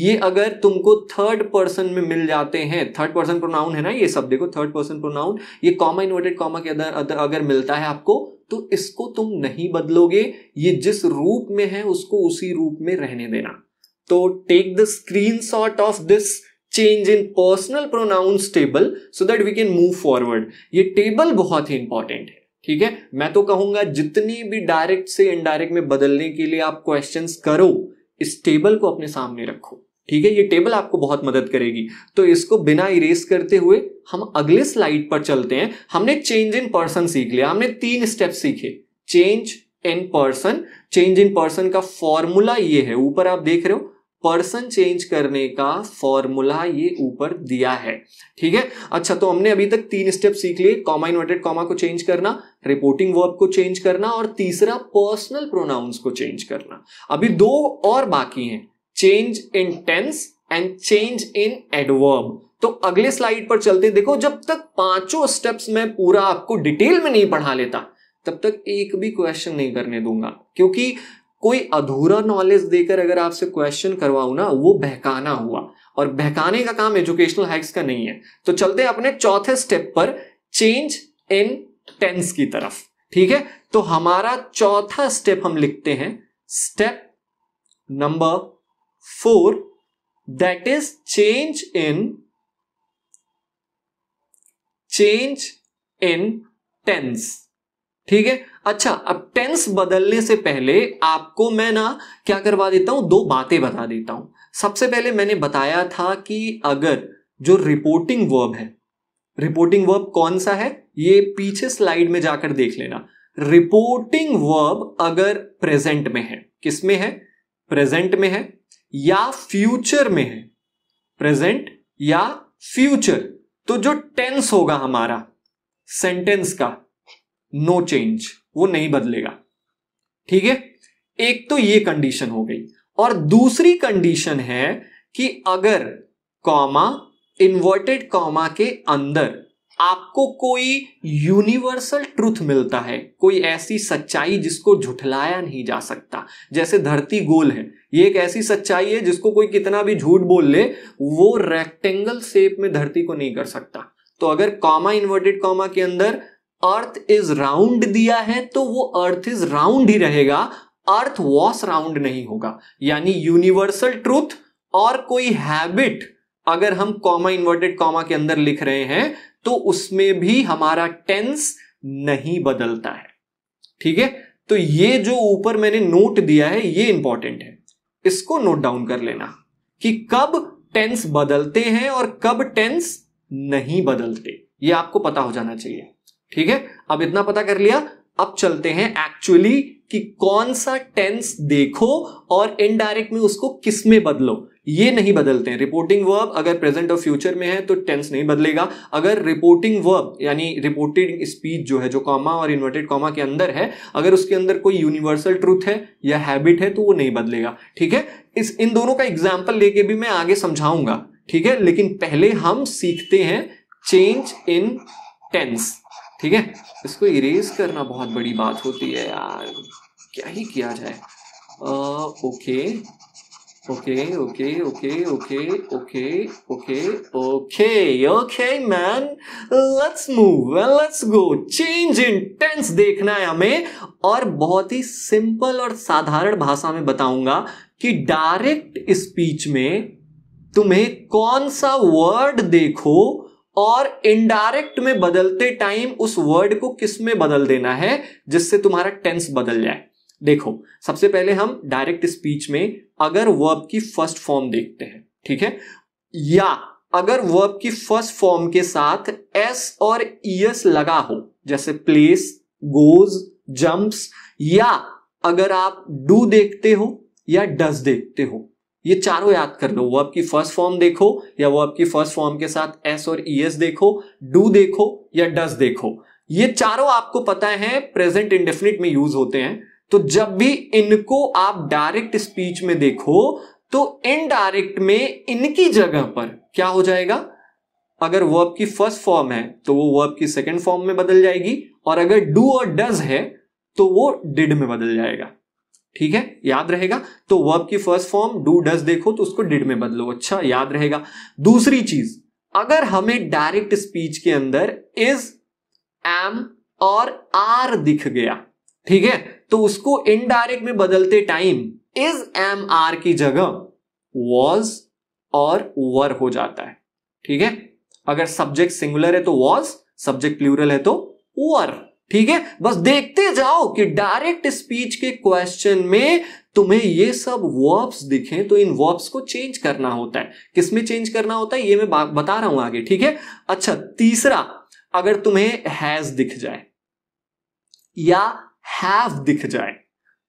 ये अगर तुमको थर्ड पर्सन में मिल जाते हैं थर्ड पर्सन प्रोनाउन है ना ये सब देखो थर्ड पर्सन प्रोनाउन ये कॉमा इन्वर्टेड कॉमा के अंदर अगर मिलता है आपको तो इसको तुम नहीं बदलोगे ये जिस रूप में है उसको उसी रूप में रहने देना तो take the screen shot of this change in personal pronouns table so that we can move forward ये टेबल बहुत ही इंपॉर्टेंट है ठीक है मैं तो कहूंगा जितनी भी डायरेक्ट से इनडायरेक्ट में बदलने के लिए आप क्वेश्चन करो इस टेबल को अपने सामने रखो ठीक है ये टेबल आपको बहुत मदद करेगी तो इसको बिना इरेज करते हुए हम अगले स्लाइड पर चलते हैं हमने चेंज इन पर्सन सीख लिया हमने तीन स्टेप सीखे change in person change in person का फॉर्मूला ये है ऊपर आप देख रहे हो पर्सन चेंज करने का फॉर्मूला ये ऊपर दिया है ठीक है अच्छा तो हमने अभी तक तीन स्टेप सीख लिए कॉमा इन्वर्टेड कॉमा को चेंज करना रिपोर्टिंग वर्ब को चेंज करना और तीसरा पर्सनल प्रोनाउंस को चेंज करना अभी दो और बाकी हैं change in tense and change in adverb तो अगले स्लाइड पर चलते देखो जब तक पांचों स्टेप्स में पूरा आपको डिटेल में नहीं पढ़ा लेता तब तक एक भी क्वेश्चन नहीं करने दूंगा क्योंकि कोई अधूरा नॉलेज देकर अगर आपसे क्वेश्चन करवाऊ ना वो बहकाना हुआ और बहकाने का काम एजुकेशनल हैक्स का नहीं है तो चलते अपने चौथे स्टेप पर चेंज इन टेंस की तरफ ठीक है तो हमारा चौथा स्टेप हम लिखते हैं step number four that is change in change in tense ठीक है अच्छा अब टेंस बदलने से पहले आपको मैं ना क्या करवा देता हूं दो बातें बता देता हूं सबसे पहले मैंने बताया था कि अगर जो रिपोर्टिंग वर्ब है रिपोर्टिंग वर्ब कौन सा है ये पीछे स्लाइड में जाकर देख लेना रिपोर्टिंग वर्ब अगर प्रेजेंट में है किसमें है प्रेजेंट में है या फ्यूचर में है प्रेजेंट या फ्यूचर तो जो टेंस होगा हमारा सेंटेंस का नो चेंज वो नहीं बदलेगा ठीक है एक तो ये कंडीशन हो गई और दूसरी कंडीशन है कि अगर कॉमा इन्वर्टेड कॉमा के अंदर आपको कोई यूनिवर्सल ट्रूथ मिलता है कोई ऐसी सच्चाई जिसको झुठलाया नहीं जा सकता जैसे धरती गोल है ये एक ऐसी सच्चाई है जिसको कोई कितना भी झूठ बोल ले वो रेक्टेंगल शेप में धरती को नहीं कर सकता तो अगर कॉमा इन्वर्टेड कॉमा के अंदर अर्थ इज राउंड दिया है तो वो अर्थ इज राउंड ही रहेगा अर्थ वॉस राउंड नहीं होगा यानी यूनिवर्सल ट्रूथ और कोई हैबिट अगर हम कॉमा इन्वर्टेड कॉमा के अंदर लिख रहे हैं तो उसमें भी हमारा टेंस नहीं बदलता है ठीक है तो ये जो ऊपर मैंने नोट दिया है ये इंपॉर्टेंट है इसको नोट डाउन कर लेना कि कब टेंस बदलते हैं और कब टेंस नहीं बदलते ये आपको पता हो जाना चाहिए ठीक है अब इतना पता कर लिया अब चलते हैं एक्चुअली कि कौन सा टेंस देखो और इनडायरेक्ट में उसको किस में बदलो ये नहीं बदलते हैं रिपोर्टिंग वर्ब अगर प्रेजेंट और फ्यूचर में है तो टेंस नहीं बदलेगा अगर रिपोर्टिंग वर्ब यानी रिपोर्टेड स्पीच जो है जो कॉमा और इन्वर्टेड कॉमा के अंदर है अगर उसके अंदर कोई यूनिवर्सल ट्रूथ है या हैबिट है तो वो नहीं बदलेगा ठीक है इस इन दोनों का एग्जाम्पल लेके भी मैं आगे समझाऊंगा ठीक है लेकिन पहले हम सीखते हैं चेंज इन टेंस ठीक है इसको इरेज करना बहुत बड़ी बात होती है यार क्या ही किया जाए okay okay okay okay okay okay okay okay okay man let's move let's go change in tense देखना है हमें और बहुत ही सिंपल और साधारण भाषा में बताऊंगा कि डायरेक्ट स्पीच में तुम्हें कौन सा वर्ड देखो और इनडायरेक्ट में बदलते टाइम उस वर्ड को किस में बदल देना है जिससे तुम्हारा टेंस बदल जाए देखो सबसे पहले हम डायरेक्ट स्पीच में अगर वर्ब की फर्स्ट फॉर्म देखते हैं ठीक है या अगर वर्ब की फर्स्ट फॉर्म के साथ एस और ईएस लगा हो जैसे प्लेस गोज जंप्स या अगर आप डू देखते हो या डस देखते हो ये चारों याद कर लो वो आपकी फर्स्ट फॉर्म देखो या वो आपकी फर्स्ट फॉर्म के साथ एस और ई e एस देखो डू देखो या डस देखो ये चारों आपको पता है प्रेजेंट इंडेफिनिट में यूज होते हैं तो जब भी इनको आप डायरेक्ट स्पीच में देखो तो इनडायरेक्ट में इनकी जगह पर क्या हो जाएगा अगर वर्ब की फर्स्ट फॉर्म है तो वो वर्ब की सेकेंड फॉर्म में बदल जाएगी और अगर डू और डज है तो वो डिड में बदल जाएगा ठीक है याद रहेगा तो वर्ब की फर्स्ट फॉर्म डू डस देखो तो उसको डिड में बदलो अच्छा याद रहेगा दूसरी चीज अगर हमें डायरेक्ट स्पीच के अंदर इज एम और आर दिख गया ठीक है तो उसको इनडायरेक्ट में बदलते टाइम इज एम आर की जगह वॉज और वर हो जाता है ठीक है अगर सब्जेक्ट सिंगुलर है तो वॉज सब्जेक्ट प्लूरल है तो वर ठीक है बस देखते जाओ कि डायरेक्ट स्पीच के क्वेश्चन में तुम्हें ये सब वर्ब्स दिखें तो इन वर्ब्स को चेंज करना होता है किसमें चेंज करना होता है ये मैं बता रहा हूं आगे ठीक है अच्छा तीसरा अगर तुम्हें हैज दिख जाए या हैव दिख जाए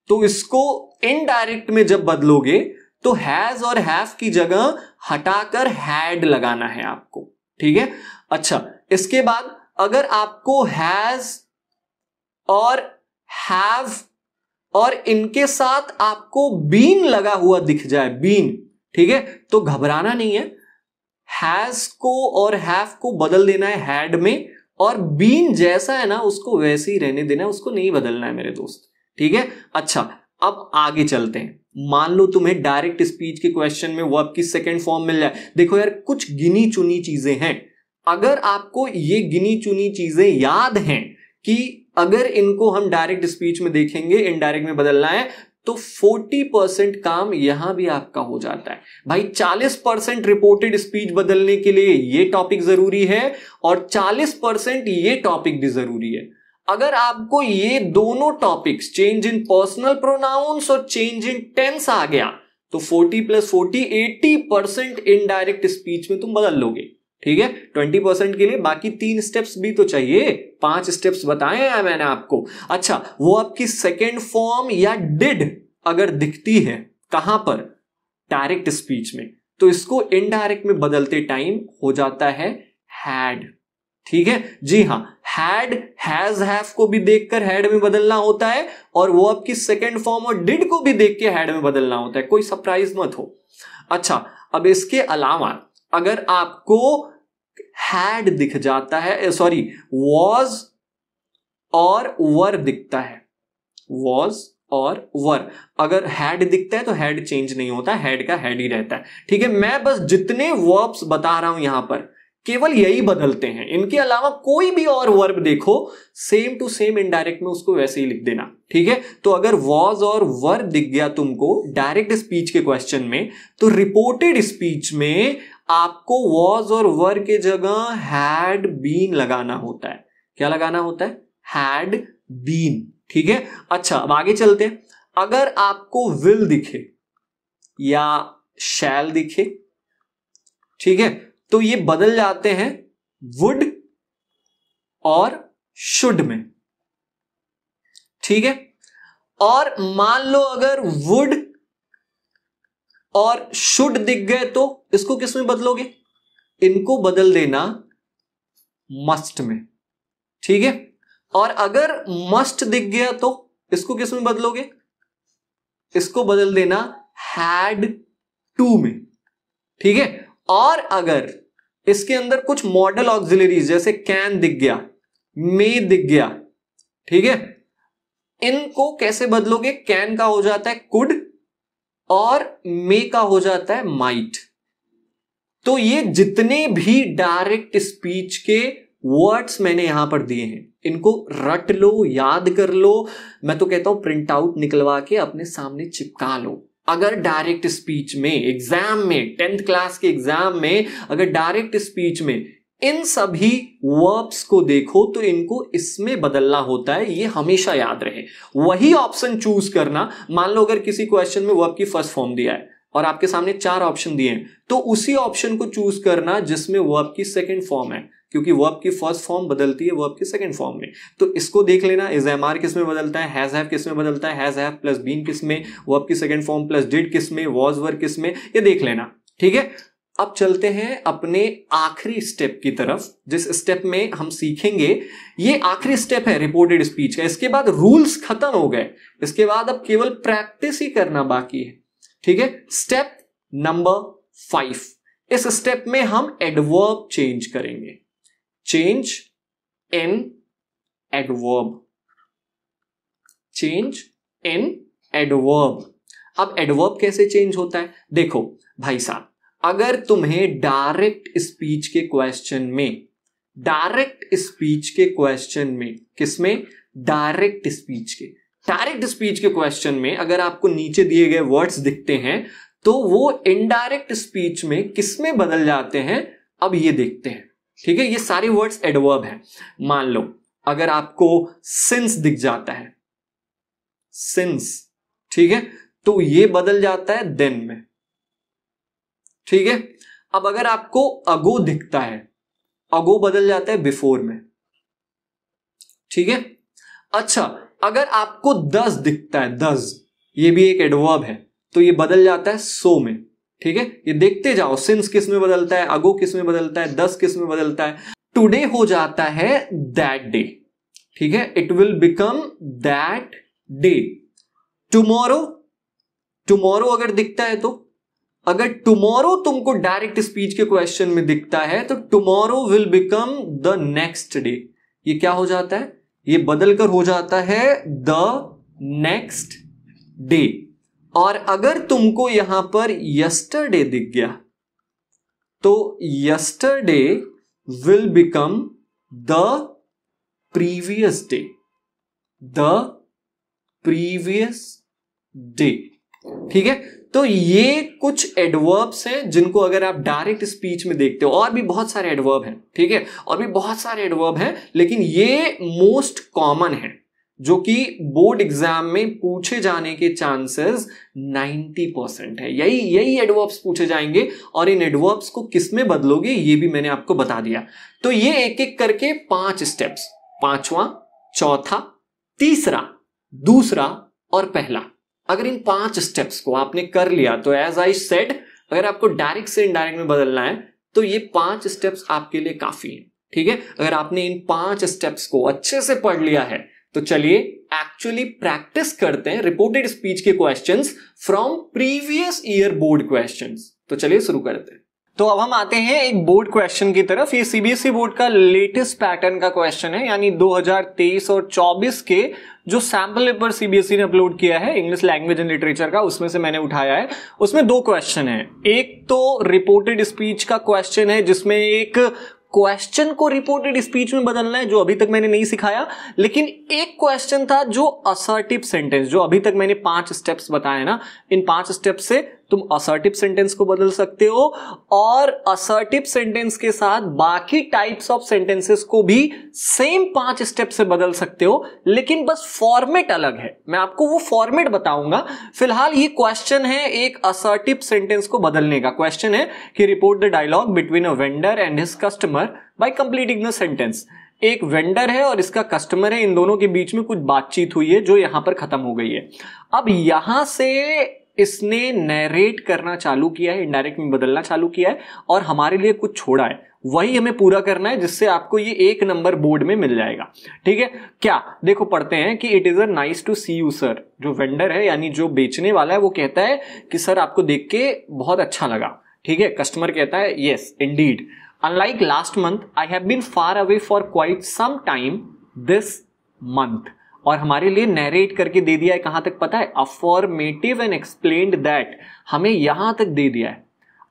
तो इसको इनडायरेक्ट में जब बदलोगे तो हैज और हैव की जगह हटाकर हैड लगाना है आपको ठीक है अच्छा इसके बाद अगर आपको हैज और हैव और इनके साथ आपको बीन लगा हुआ दिख जाए बीन ठीक है तो घबराना नहीं है हैज को और हैव को बदल देना है हैड में और बीन जैसा है ना उसको वैसे ही रहने देना है उसको नहीं बदलना है मेरे दोस्त ठीक है अच्छा अब आगे चलते हैं मान लो तुम्हें डायरेक्ट स्पीच के क्वेश्चन में वर्ब की सेकेंड फॉर्म मिल जाए देखो यार कुछ गिनी चुनी चीजें हैं अगर आपको ये गिनी चुनी चीजें याद हैं कि अगर इनको हम डायरेक्ट स्पीच में देखेंगे इनडायरेक्ट में बदलना है तो 40 परसेंट काम यहां भी आपका हो जाता है भाई 40 परसेंट रिपोर्टेड स्पीच बदलने के लिए ये टॉपिक जरूरी है और 40 परसेंट ये टॉपिक भी जरूरी है अगर आपको ये दोनों topics change in personal pronouns और चेंज इन टेंस आ गया तो 40 प्लस 40 80 परसेंट इनडायरेक्ट स्पीच में तुम बदल लोगे ठीक है ट्वेंटी परसेंट के लिए बाकी तीन स्टेप्स भी तो चाहिए पांच स्टेप्स बताए हैं मैंने आपको अच्छा वो आपकी सेकेंड फॉर्म या डिड अगर दिखती है कहां पर डायरेक्ट स्पीच में तो इसको इनडायरेक्ट में बदलते टाइम हो जाता है हैड ठीक है जी हाँ हैड हैज हैव को भी देखकर हैड में बदलना होता है और वो आपकी सेकेंड फॉर्म और डिड को भी देख के हैड में बदलना होता है कोई सरप्राइज मत हो अच्छा अब इसके अलावा अगर आपको हैड दिख जाता है सॉरी वॉज और वर दिखता है वॉज और वर अगर हैड दिखता है तो हैड चेंज नहीं होता हैड का हैड ही रहता है ठीक है मैं बस जितने वर्ब्स बता रहा हूं यहां पर केवल यही बदलते हैं इनके अलावा कोई भी और वर्ब देखो सेम टू सेम इनडायरेक्ट में उसको वैसे ही लिख देना ठीक है तो अगर वॉज और वर दिख गया तुमको डायरेक्ट स्पीच के क्वेश्चन में तो रिपोर्टेड स्पीच में आपको वॉज और वर के जगह हैड बीन लगाना होता है क्या लगाना होता है हैड बीन ठीक है अच्छा अब आगे चलते हैं अगर आपको विल दिखे या शैल दिखे ठीक है तो ये बदल जाते हैं वुड और शुड में ठीक है और मान लो अगर वुड और शुड दिख गए तो इसको किस में बदलोगे इनको बदल देना मस्ट में ठीक है और अगर मस्ट दिख गया तो इसको किस में बदलोगे इसको बदल देना हैड टू में ठीक है और अगर इसके अंदर कुछ मॉडल ऑक्सिलरीज जैसे कैन दिख गया मे दिख गया ठीक है इनको कैसे बदलोगे कैन का हो जाता है कुड और मे का हो जाता है माइट तो ये जितने भी डायरेक्ट स्पीच के वर्ड्स मैंने यहां पर दिए हैं इनको रट लो याद कर लो मैं तो कहता हूं प्रिंट आउट निकलवा के अपने सामने चिपका लो अगर डायरेक्ट स्पीच में एग्जाम में टेंथ क्लास के एग्जाम में अगर डायरेक्ट स्पीच में इन सभी वर्ब्स को देखो तो इनको इसमें बदलना होता है ये हमेशा याद रहे वही ऑप्शन चूज करना मान लो अगर किसी क्वेश्चन में वर्ब की फर्स्ट फॉर्म दिया है और आपके सामने चार ऑप्शन दिए हैं तो उसी ऑप्शन को चूज करना जिसमें वर्ब की सेकंड फॉर्म है क्योंकि वर्ब की फर्स्ट फॉर्म बदलती है वर्ब की सेकंड फॉर्म में तो इसको देख लेना इज एम आर किसमें बदलता है हैज हैव किसमें बदलता है हैज हैव प्लस बीन किसमें वर्ब की सेकंड फॉर्म प्लस डिड किस में वॉज वर किस में ये देख लेना ठीक है अब चलते हैं अपने आखिरी स्टेप की तरफ जिस स्टेप में हम सीखेंगे ये आखिरी स्टेप है रिपोर्टेड स्पीच का इसके बाद रूल्स खत्म हो गए इसके बाद अब केवल प्रैक्टिस ही करना बाकी है ठीक है स्टेप नंबर फाइव इस स्टेप में हम एडवर्ब चेंज करेंगे change in adverb change in adverb अब एडवर्ब कैसे चेंज होता है देखो भाई साहब अगर तुम्हें डायरेक्ट स्पीच के क्वेश्चन में डायरेक्ट स्पीच के क्वेश्चन में किसमें डायरेक्ट स्पीच के डायरेक्ट स्पीच के क्वेश्चन में अगर आपको नीचे दिए गए वर्ड्स दिखते हैं तो वो इनडायरेक्ट स्पीच में किसमें बदल जाते हैं अब ये देखते हैं ठीक है ये सारे वर्ड्स एडवर्ब हैं मान लो अगर आपको सिंस दिख जाता है सिंस ठीक है तो ये बदल जाता है देन में ठीक है अब अगर आपको अगो दिखता है अगो बदल जाता है बिफोर में ठीक है अच्छा अगर आपको दस दिखता है दस ये भी एक एडवर्ब है तो ये बदल जाता है सो में ठीक है ये देखते जाओ सिंस किस में बदलता है अगो किस में बदलता है दस किस में बदलता है टुडे हो जाता है दैट डे ठीक है it will become that day tomorrow tomorrow अगर दिखता है तो अगर टुमारो तुमको डायरेक्ट स्पीच के क्वेश्चन में दिखता है तो tomorrow will become the next day ये क्या हो जाता है ये बदलकर हो जाता है द नेक्स्ट डे और अगर तुमको यहां पर यस्टरडे दिख गया तो yesterday will become the previous day the previous day ठीक है तो ये कुछ एडवर्ब्स हैं जिनको अगर आप डायरेक्ट स्पीच में देखते हो और भी बहुत सारे एडवर्ब हैं ठीक है और भी बहुत सारे एडवर्ब हैं लेकिन ये मोस्ट कॉमन है जो कि बोर्ड एग्जाम में पूछे जाने के चांसेस 90 परसेंट है यही यही एडवर्ब्स पूछे जाएंगे और इन एडवर्ब्स को किस में बदलोगे ये भी मैंने आपको बता दिया तो ये एक एक करके पांच स्टेप्स पांचवा चौथा तीसरा दूसरा और पहला अगर इन पांच स्टेप्स को आपने कर लिया तो एज आई सेड अगर आपको डायरेक्ट से इनडायरेक्ट में बदलना है तो ये पांच स्टेप्स आपके लिए काफी है ठीक है अगर आपने इन पांच स्टेप्स को अच्छे से पढ़ लिया है तो चलिए एक्चुअली प्रैक्टिस करते हैं रिपोर्टेड स्पीच के questions from previous year board questions तो चलिए शुरू करते हैं तो अब हम आते हैं एक बोर्ड क्वेश्चन की तरफ ये सीबीएसई बोर्ड e का लेटेस्ट पैटर्न का क्वेश्चन है यानी 2023 और 24 के जो सैंपल पेपर सीबीएसई ने अपलोड किया है इंग्लिश लैंग्वेज एंड लिटरेचर का उसमें से मैंने उठाया है उसमें दो क्वेश्चन है एक तो रिपोर्टेड स्पीच का क्वेश्चन है जिसमें एक क्वेश्चन को रिपोर्टेड स्पीच में बदलना है जो अभी तक मैंने नहीं सिखाया लेकिन एक क्वेश्चन था जो असर्टिव सेंटेंस जो अभी तक मैंने पांच स्टेप्स बताए ना इन पांच स्टेप से तुम असर्टिव सेंटेंस को बदल सकते हो और असर्टिव सेंटेंस के साथ बाकी टाइप्स ऑफ सेंटेंसेस को भी सेम पांच स्टेप से बदल सकते हो लेकिन बस फॉर्मेट अलग है मैं आपको वो फॉर्मेट बताऊंगा फिलहाल ये क्वेश्चन है एक असर्टिव सेंटेंस को बदलने का क्वेश्चन है कि report the dialogue between a vendor and his customer by completing the sentence एक वेंडर है और इसका कस्टमर है इन दोनों के बीच में कुछ बातचीत हुई है जो यहां पर खत्म हो गई है अब यहां से इसने नैरेट करना चालू किया है इनडायरेक्ट में बदलना चालू किया है और हमारे लिए कुछ छोड़ा है वही हमें पूरा करना है जिससे आपको ये एक नंबर बोर्ड में मिल जाएगा ठीक है क्या देखो पढ़ते हैं कि it is a nice to see you sir जो वेंडर है यानी जो बेचने वाला है वो कहता है कि सर आपको देख के बहुत अच्छा लगा ठीक है कस्टमर कहता है yes indeed unlike last month I have been far away for quite some time this month और हमारे लिए नैरेट करके दे दिया है कहां तक पता है अफॉर्मेटिव एंड एक्सप्लेन दैट हमें यहां तक दे दिया है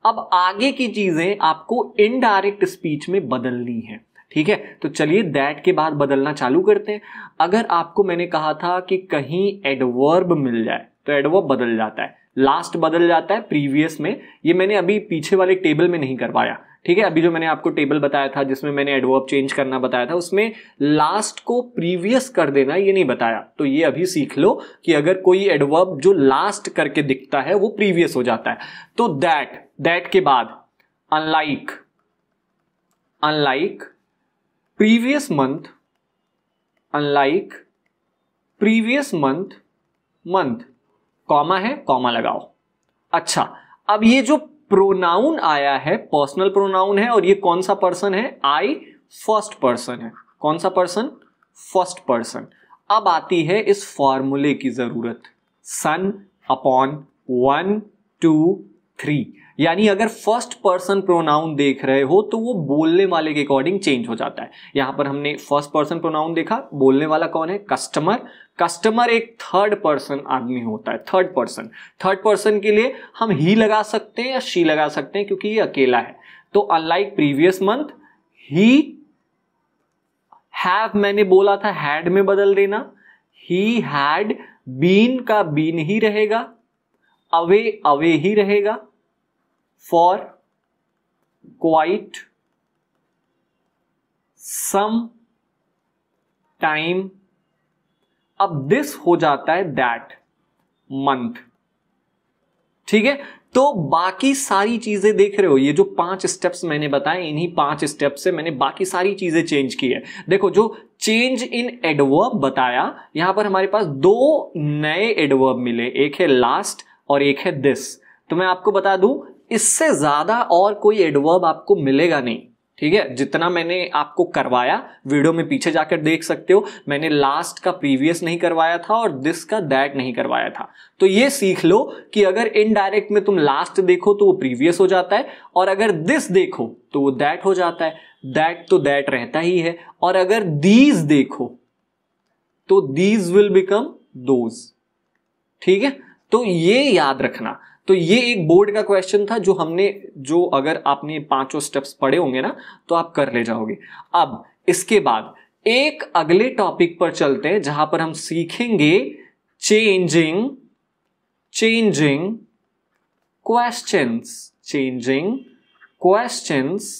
अब आगे की चीजें आपको इनडायरेक्ट स्पीच में बदलनी है ठीक है तो चलिए दैट के बाद बदलना चालू करते हैं अगर आपको मैंने कहा था कि कहीं एडवर्ब मिल जाए तो एडवर्ब बदल जाता है लास्ट बदल जाता है प्रीवियस में ये मैंने अभी पीछे वाले टेबल में नहीं करवाया ठीक है अभी जो मैंने आपको टेबल बताया था जिसमें मैंने एडवर्ब चेंज करना बताया था उसमें लास्ट को प्रीवियस कर देना ये नहीं बताया तो ये अभी सीख लो कि अगर कोई एडवर्ब जो लास्ट करके दिखता है वो प्रीवियस हो जाता है तो दैट दैट के बाद unlike unlike previous month unlike previous month month comma है कॉमा लगाओ अच्छा अब ये जो प्रोनाउन आया है पर्सनल प्रोनाउन है और ये कौन सा पर्सन है आई फर्स्ट पर्सन है कौन सा पर्सन फर्स्ट पर्सन अब आती है इस फॉर्मूले की जरूरत son upon one two three यानी अगर फर्स्ट पर्सन प्रोनाउन देख रहे हो तो वो बोलने वाले के अकॉर्डिंग चेंज हो जाता है यहां पर हमने फर्स्ट पर्सन प्रोनाउन देखा बोलने वाला कौन है कस्टमर कस्टमर एक थर्ड पर्सन आदमी होता है थर्ड पर्सन थर्ड पर्सन के लिए हम ही लगा सकते हैं या शी लगा सकते हैं क्योंकि ये अकेला है तो अनलाइक प्रीवियस मंथ ही हैव मैंने बोला था हैड में बदल देना ही हैड बीन का बीन ही रहेगा अवे अवे ही रहेगा फॉर क्वाइट सम टाइम अब दिस हो जाता है दैट मंथ ठीक है तो बाकी सारी चीजें देख रहे हो ये जो पांच स्टेप्स मैंने बताए इन्हीं पांच स्टेप से मैंने बाकी सारी चीजें चेंज की है देखो जो चेंज इन एडवर्ब बताया यहां पर हमारे पास दो नए एडवर्ब मिले एक है लास्ट और एक है दिस तो मैं आपको बता दूं इससे ज्यादा और कोई एडवर्ब आपको मिलेगा नहीं ठीक है जितना मैंने आपको करवाया वीडियो में पीछे जाकर देख सकते हो मैंने लास्ट का प्रीवियस नहीं करवाया था और दिस का दैट नहीं करवाया था तो ये सीख लो कि अगर इनडायरेक्ट में तुम लास्ट देखो तो वो प्रीवियस हो जाता है और अगर दिस देखो तो वो दैट हो जाता है दैट तो दैट रहता ही है और अगर दीज देखो तो दीज विल बिकम दोज ठीक है तो ये याद रखना तो ये एक बोर्ड का क्वेश्चन था जो हमने जो अगर आपने पांचों स्टेप्स पढ़े होंगे ना तो आप कर ले जाओगे अब इसके बाद एक अगले टॉपिक पर चलते हैं जहां पर हम सीखेंगे changing changing questions changing questions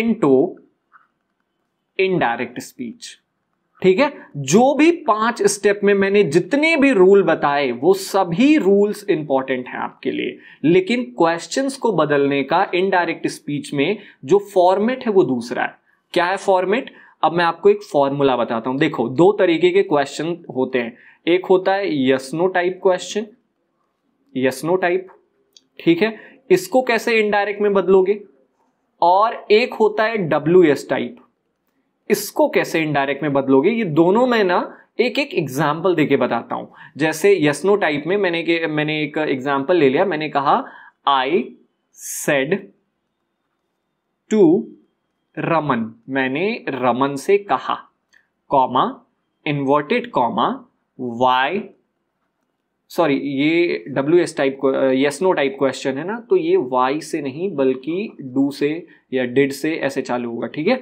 into indirect speech ठीक है जो भी पांच स्टेप में मैंने जितने भी रूल बताए वो सभी रूल्स इंपॉर्टेंट हैं आपके लिए लेकिन क्वेश्चंस को बदलने का इनडायरेक्ट स्पीच में जो फॉर्मेट है वो दूसरा है क्या है फॉर्मेट अब मैं आपको एक फॉर्मूला बताता हूं देखो दो तरीके के क्वेश्चन होते हैं एक होता है yes no type question yes no type ठीक है इसको कैसे इनडायरेक्ट में बदलोगे और एक होता है डब्ल्यू एस टाइप इसको कैसे इनडायरेक्ट में बदलोगे ये दोनों में ना एक एक एग्जाम्पल देके बताता हूं जैसे यस्नो टाइप में मैंने के, मैंने एक एग्जाम्पल ले लिया मैंने कहा आई सेड टू रमन मैंने रमन से कहा comma inverted comma why sorry ये W S type yes no type question है ना तो ये वाई से नहीं बल्कि डू से या डिड से ऐसे चालू होगा ठीक है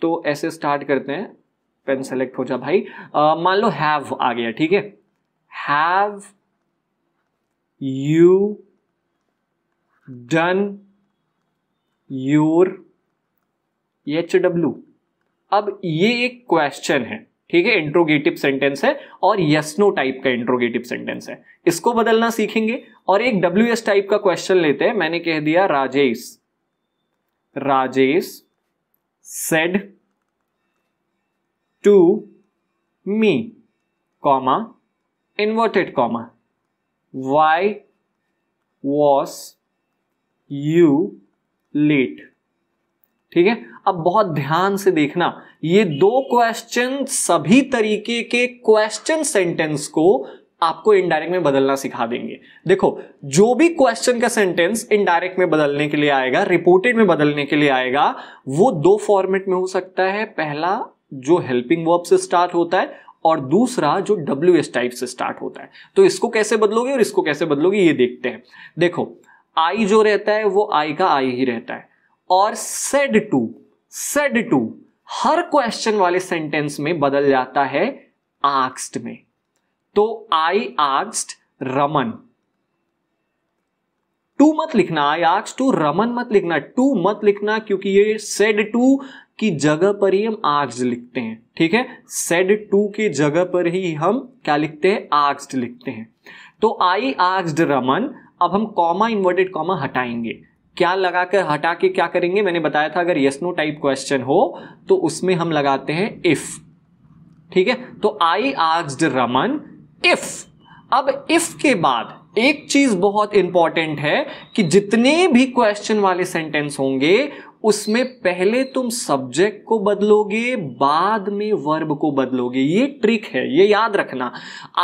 तो ऐसे स्टार्ट करते हैं पेन सेलेक्ट हो जा भाई मान लो हैव आ गया ठीक है have you done your H W अब ये एक क्वेश्चन है ठीक है इंट्रोगेटिव सेंटेंस है और यस नो टाइप का इंट्रोगेटिव सेंटेंस है इसको बदलना सीखेंगे और एक डब्ल्यू एस टाइप का क्वेश्चन लेते हैं मैंने कह दिया Rajesh Rajesh said to me comma inverted comma why was you late ठीक है अब बहुत ध्यान से देखना ये दो क्वेश्चन सभी तरीके के क्वेश्चन सेंटेंस को आपको इनडायरेक्ट में बदलना सिखा देंगे देखो जो भी क्वेश्चन का सेंटेंस इनडायरेक्ट में बदलने के लिए आएगा रिपोर्टेड में बदलने के लिए आएगा वो दो फॉर्मेट में हो सकता है पहला जो हेल्पिंग वर्ब से स्टार्ट होता है और दूसरा जो डब्ल्यू एस टाइप से स्टार्ट होता है तो इसको कैसे बदलोगे और इसको कैसे बदलोगे ये देखते हैं देखो आई जो रहता है वो आई का आई ही रहता है और सेड टू सेड टू हर क्वेश्चन वाले सेंटेंस में बदल जाता है आक्स्ट में तो आई आस्ट रमन टू मत लिखना आई आक्स टू रमन मत लिखना टू मत लिखना क्योंकि ये सेड टू की जगह पर ही हम आक्स लिखते हैं ठीक है सेड टू की जगह पर ही हम क्या लिखते हैं आग्स्ड लिखते हैं तो आई आग्स्ड रमन अब हम कॉमा इन्वर्टेड कॉमा हटाएंगे क्या लगाकर हटा के क्या करेंगे मैंने बताया था अगर यस नो टाइप क्वेश्चन हो तो उसमें हम लगाते हैं इफ ठीक है तो आई आग्स्ड रमन इफ अब इफ के बाद एक चीज बहुत इंपॉर्टेंट है कि जितने भी क्वेश्चन वाले सेंटेंस होंगे उसमें पहले तुम सब्जेक्ट को बदलोगे बाद में वर्ब को बदलोगे ये ट्रिक है ये याद रखना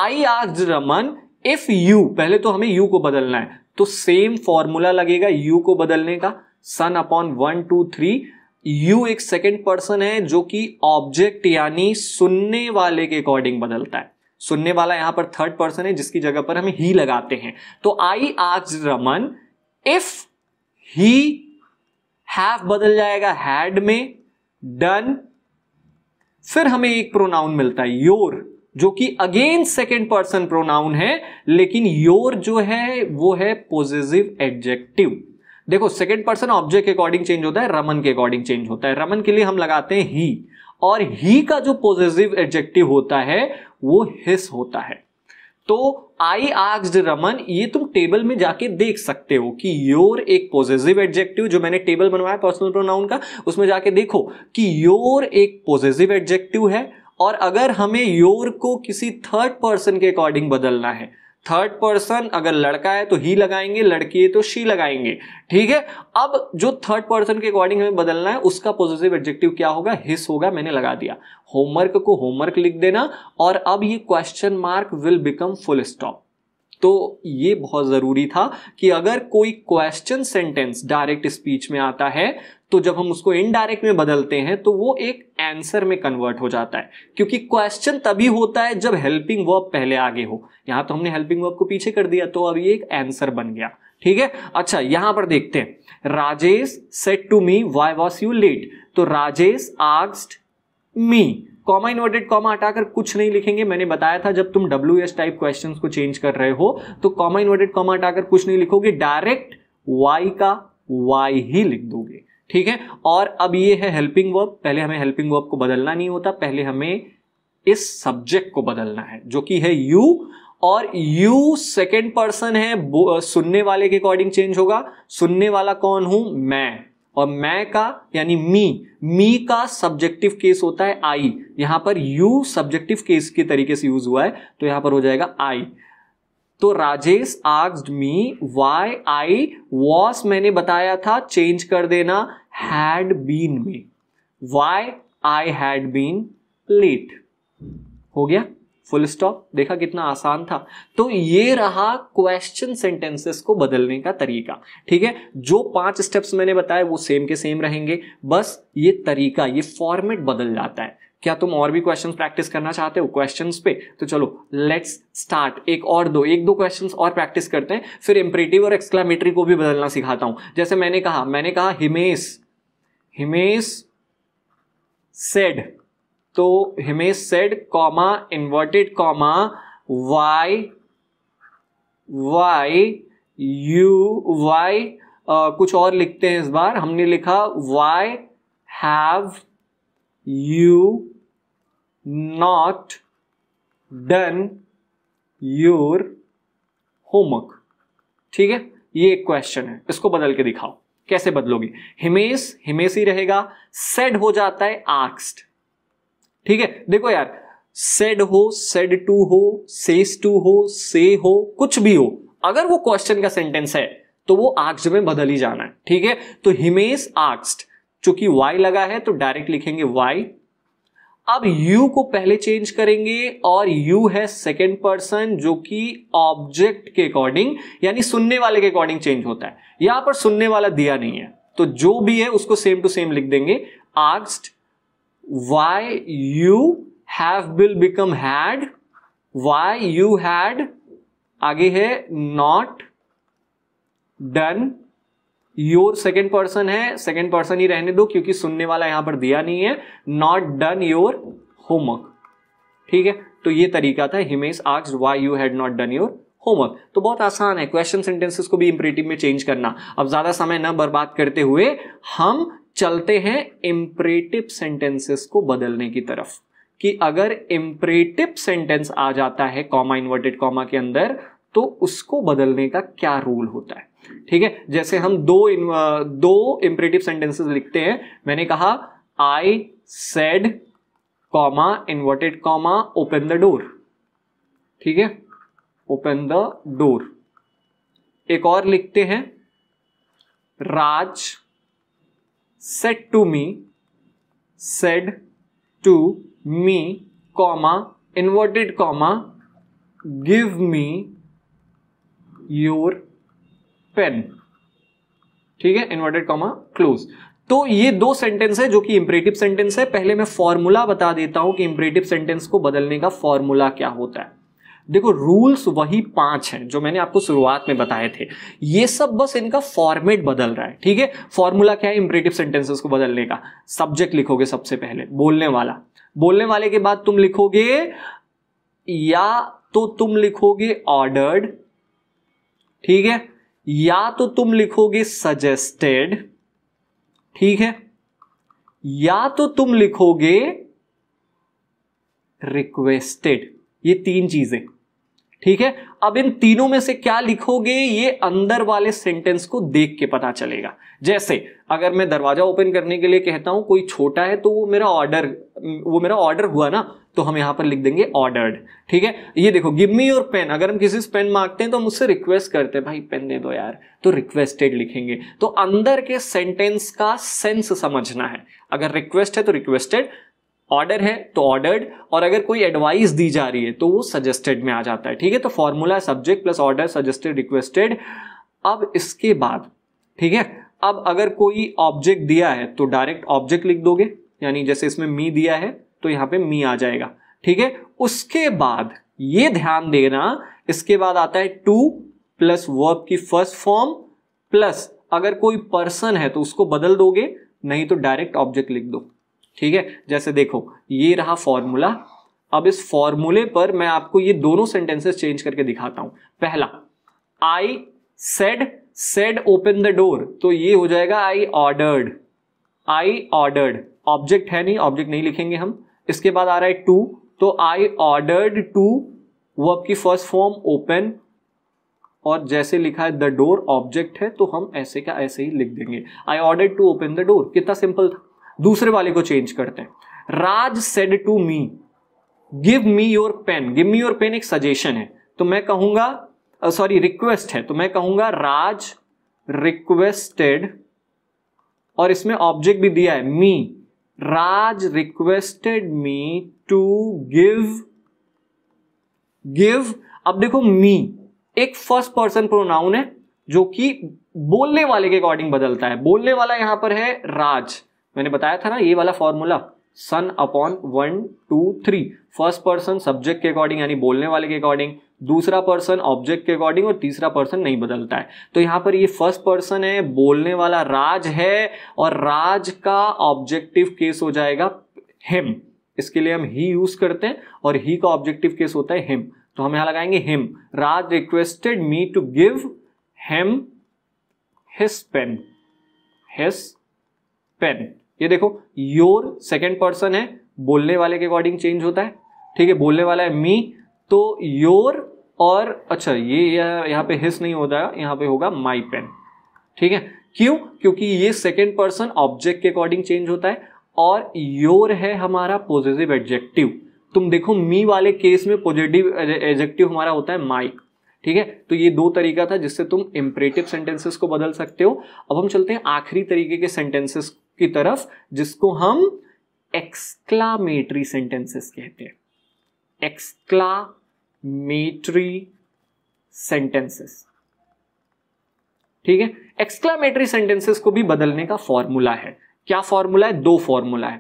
आई आज रमन इफ यू पहले तो हमें यू को बदलना है तो सेम फॉर्मूला लगेगा यू को बदलने का son upon one two three you एक सेकेंड पर्सन है जो कि ऑब्जेक्ट यानी सुनने वाले के अकॉर्डिंग बदलता है सुनने वाला यहां पर थर्ड पर्सन है जिसकी जगह पर हम ही लगाते हैं तो आई आज रमन इफ ही हैव बदल जाएगा हैड में डन फिर हमें एक प्रोनाउन मिलता है योर जो कि अगेन सेकेंड पर्सन प्रोनाउन है लेकिन योर जो है वो है पॉजिटिव एडजेक्टिव देखो सेकेंड पर्सन ऑब्जेक्ट के अकॉर्डिंग चेंज होता है रमन के अकॉर्डिंग चेंज होता है रमन के लिए हम लगाते हैं ही और ही का जो पॉजिटिव एडजेक्टिव होता है वो हिस होता है तो आई आग्ड रमन ये तुम टेबल में जाके देख सकते हो कि योर एक पॉजिटिव एडजेक्टिव जो मैंने टेबल बनवाया पर्सनल प्रोनाउन का उसमें जाके देखो कि योर एक पॉजिटिव एडजेक्टिव है और अगर हमें योर को किसी थर्ड पर्सन के अकॉर्डिंग बदलना है थर्ड पर्सन अगर लड़का है तो ही लगाएंगे लड़की है तो शी लगाएंगे ठीक है अब जो थर्ड पर्सन के अकॉर्डिंग हमें बदलना है उसका पॉजिटिव एडजेक्टिव क्या होगा हिस होगा मैंने लगा दिया होमवर्क को होमवर्क लिख देना और अब ये question mark will become full stop तो ये बहुत ज़रूरी था कि अगर कोई क्वेश्चन सेंटेंस डायरेक्ट स्पीच में आता है तो जब हम उसको इनडायरेक्ट में बदलते हैं तो वो एक आंसर में कन्वर्ट हो जाता है क्योंकि क्वेश्चन तभी होता है जब हेल्पिंग वर्ब पहले आगे हो यहां तो हमने हेल्पिंग वर्ब को पीछे कर दिया तो अब ये एक आंसर बन गया ठीक है अच्छा यहां पर देखते हैं Rajesh said to me why was you late तो राजेश आग्स्ट मी कॉमा इन्वर्टेड कॉमा हटाकर कुछ नहीं लिखेंगे मैंने बताया था जब तुम डब्ल्यू एस टाइप क्वेश्चन को चेंज कर रहे हो तो कॉमा इन्वर्टेड कॉमा हटाकर कुछ नहीं लिखोगे डायरेक्ट वाई का वाई ही लिख दोगे ठीक है और अब ये है हेल्पिंग वर्ब पहले हमें हेल्पिंग वर्ब को बदलना नहीं होता पहले हमें इस सब्जेक्ट को बदलना है जो कि है यू और यू सेकेंड पर्सन है सुनने वाले के अकॉर्डिंग चेंज होगा सुनने वाला कौन हूं मैं और मैं का यानी मी मी का सब्जेक्टिव केस होता है आई यहां पर यू सब्जेक्टिव केस के तरीके से यूज हुआ है तो यहां पर हो जाएगा आई तो Rajesh asked me why I was मैंने बताया था चेंज कर देना हैड बीन में why I had been late हो गया फुल स्टॉप देखा कितना आसान था तो ये रहा क्वेश्चन सेंटेंसेस को बदलने का तरीका ठीक है जो पांच स्टेप्स मैंने बताए वो सेम के सेम रहेंगे बस ये तरीका ये फॉर्मेट बदल जाता है क्या तुम और भी क्वेश्चंस प्रैक्टिस करना चाहते हो क्वेश्चंस पे तो चलो लेट्स स्टार्ट एक और दो एक दो क्वेश्चंस और प्रैक्टिस करते हैं फिर इम्परेटिव और एक्सक्लामेटरी को भी बदलना सिखाता हूं जैसे मैंने कहा मैंने कहा हिमेश हिमेश सेड तो Himesh said comma inverted comma why why you why कुछ और लिखते हैं इस बार हमने लिखा why have you not done your homework ठीक है ये एक क्वेश्चन है इसको बदल के दिखाओ कैसे बदलोगे हिमेश हिमेश ही रहेगा सेड हो जाता है आक्स्ट ठीक है देखो यार सेड हो सेड टू हो सेस टू हो से हो कुछ भी हो अगर वो क्वेश्चन का सेंटेंस है तो वो आक्स्ट में बदल ही जाना है ठीक है तो हिमेश आक्स्ट चूंकि वाई लगा है तो डायरेक्ट लिखेंगे वाई अब यू को पहले चेंज करेंगे और यू है सेकेंड पर्सन जो कि ऑब्जेक्ट के अकॉर्डिंग यानी सुनने वाले के अकॉर्डिंग चेंज होता है यहां पर सुनने वाला दिया नहीं है तो जो भी है उसको सेम टू सेम लिख देंगे asked why you have will become had why you had आगे है not done your second person है सेकेंड पर्सन ही रहने दो क्योंकि सुनने वाला यहां पर दिया नहीं है नॉट डन योर होमवर्क ठीक है तो ये तरीका था Himesh asked why you had not done your homework तो बहुत आसान है क्वेश्चन सेंटेंसेस को भी इम्परेटिव में चेंज करना अब ज्यादा समय ना बर्बाद करते हुए हम चलते हैं इंपरेटिव सेंटेंसेस को बदलने की तरफ कि अगर इंपरेटिव सेंटेंस आ जाता है कॉमा इन्वर्टेड कॉमा के अंदर तो उसको बदलने का क्या रूल होता है ठीक है जैसे हम दो इन, दो इंपरेटिव सेंटेंसेस लिखते हैं मैंने कहा I said comma inverted comma open the door ठीक है ओपन द डोर एक और लिखते हैं Raj said to me said to me comma inverted comma give me your pen ठीक है इन्वर्टेड कॉमा क्लोज तो ये दो सेंटेंस है जो कि इंपरेटिव सेंटेंस है पहले मैं फॉर्मूला बता देता हूं कि इंपरेटिव सेंटेंस को बदलने का फॉर्मूला क्या होता है देखो रूल्स वही पांच हैं जो मैंने आपको शुरुआत में बताए थे ये सब बस इनका फॉर्मेट बदल रहा है ठीक है फॉर्मूला क्या है इंपरेटिव सेंटेंसेस को बदलने का सब्जेक्ट लिखोगे सबसे पहले बोलने वाला बोलने वाले के बाद तुम लिखोगे या तो तुम लिखोगे ऑर्डर्ड ठीक है या तो तुम लिखोगे सजेस्टेड ठीक है या तो तुम लिखोगे रिक्वेस्टेड ये तीन चीजें ठीक है अब इन तीनों में से क्या लिखोगे ये अंदर वाले सेंटेंस को देख के पता चलेगा जैसे अगर मैं दरवाज़ा ओपन करने के लिए कहता हूँ कोई छोटा है तो वो मेरा ऑर्डर वो मेरा ऑर्डर हुआ ना तो हम यहाँ पर लिख देंगे ऑर्डर्ड ठीक है ये देखो गिव मी योर पेन अगर हम किसी से पेन मांगते हैं तो हम उससे रिक्वेस्ट करते हैं भाई पेन दे दो यार तो रिक्वेस्टेड लिखेंगे तो अंदर के सेंटेंस का सेंस समझना है अगर रिक्वेस्ट है तो रिक्वेस्टेड ऑर्डर है तो ऑर्डर्ड और अगर कोई एडवाइस दी जा रही है तो वो सजेस्टेड में आ जाता है ठीक है तो formula subject plus order suggested requested अब इसके बाद ठीक है अब अगर कोई ऑब्जेक्ट दिया है तो डायरेक्ट ऑब्जेक्ट लिख दोगे यानी जैसे इसमें मी दिया है तो यहां पे मी आ जाएगा ठीक है उसके बाद ये ध्यान देना इसके बाद आता है टू प्लस वर्ब की फर्स्ट फॉर्म प्लस अगर कोई पर्सन है तो उसको बदल दोगे नहीं तो डायरेक्ट ऑब्जेक्ट लिख दो ठीक है जैसे देखो ये रहा फॉर्मूला अब इस फॉर्मूले पर मैं आपको ये दोनों सेंटेंसेस चेंज करके दिखाता हूं पहला I said said open the door तो ये हो जाएगा I ordered I ordered object है नहीं ऑब्जेक्ट नहीं लिखेंगे हम इसके बाद आ रहा है टू तो आई ऑर्डर्ड टू वो आपकी फर्स्ट फॉर्म ओपन और जैसे लिखा है द डोर ऑब्जेक्ट है तो हम ऐसे का ऐसे ही लिख देंगे I order to open the door कितना सिंपल था दूसरे वाले को चेंज करते हैं Raj said to me give me your pen give me your pen एक सजेशन है तो मैं कहूंगा सॉरी रिक्वेस्ट है तो मैं कहूंगा राज रिक्वेस्टेड और इसमें ऑब्जेक्ट भी दिया है me Raj requested me to give give अब देखो मी एक फर्स्ट पर्सन प्रोनाउन है जो कि बोलने वाले के अकॉर्डिंग बदलता है बोलने वाला यहां पर है राज मैंने बताया था ना ये वाला formula son upon one two three first person subject के अकॉर्डिंग यानी बोलने वाले के अकॉर्डिंग दूसरा पर्सन ऑब्जेक्ट के अकॉर्डिंग और तीसरा पर्सन नहीं बदलता है तो यहां पर ये फर्स्ट पर्सन है बोलने वाला राज है और राज का ऑब्जेक्टिव केस हो जाएगा हिम इसके लिए हम ही यूज करते हैं और ही का ऑब्जेक्टिव केस होता है हिम तो हम यहां लगाएंगे him Raj requested me to give him his pen his pen ये देखो योर सेकेंड पर्सन है बोलने वाले के अकॉर्डिंग चेंज होता है ठीक है बोलने वाला है मी तो योर और अच्छा ये यह, यहाँ पे हिस नहीं होता यहाँ पे होगा माई पेन ठीक है क्यों क्योंकि ये सेकेंड पर्सन ऑब्जेक्ट के अकॉर्डिंग चेंज होता है और योर है हमारा पॉजिटिव एडजेक्टिव तुम देखो मी वाले केस में पॉजिटिव एडजेक्टिव हमारा होता है माइक ठीक है तो ये दो तरीका था जिससे तुम इम्परेटिव सेंटेंसेस को बदल सकते हो अब हम चलते हैं आखिरी तरीके के सेंटेंसेस की तरफ जिसको हम एक्सक्लामेटरी सेंटेंसेस कहते हैं एक्सक्ला एक्सक्लामेटरी सेंटेंसेस ठीक है एक्सक्लामेटरी सेंटेंसेस को भी बदलने का फॉर्मूला है क्या फॉर्मूला है दो फॉर्मूला है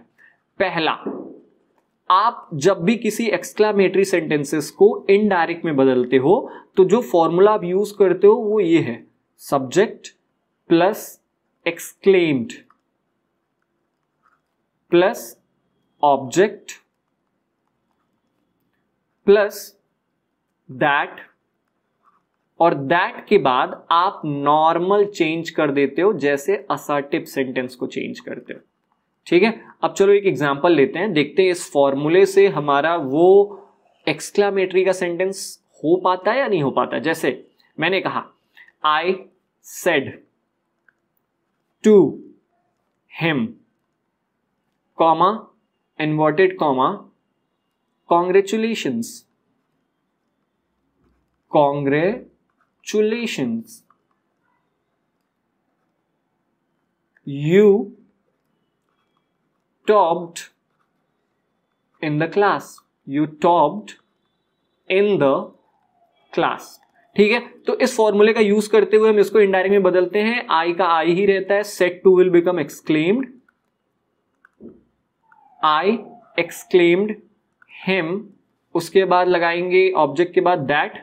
पहला आप जब भी किसी एक्सक्लामेटरी सेंटेंसेस को इनडायरेक्ट में बदलते हो तो जो फॉर्मूला आप यूज करते हो वो ये है subject plus exclaimed plus object plus that और दैट के बाद आप नॉर्मल चेंज कर देते हो जैसे असर्टिव सेंटेंस को चेंज करते हो ठीक है अब चलो एक एग्जाम्पल लेते हैं देखते हैं इस फॉर्मूले से हमारा वो एक्सक्लामेटरी का सेंटेंस हो पाता है या नहीं हो पाता है? जैसे मैंने कहा I said to him comma inverted comma congratulations congratulations you topped in the class you topped in the class ठीक है तो इस फॉर्मूले का यूज करते हुए हम इसको इनडायरेक्ट में बदलते हैं आई का आई ही रहता है said to will become exclaimed I exclaimed him उसके बाद लगाएंगे ऑब्जेक्ट के बाद that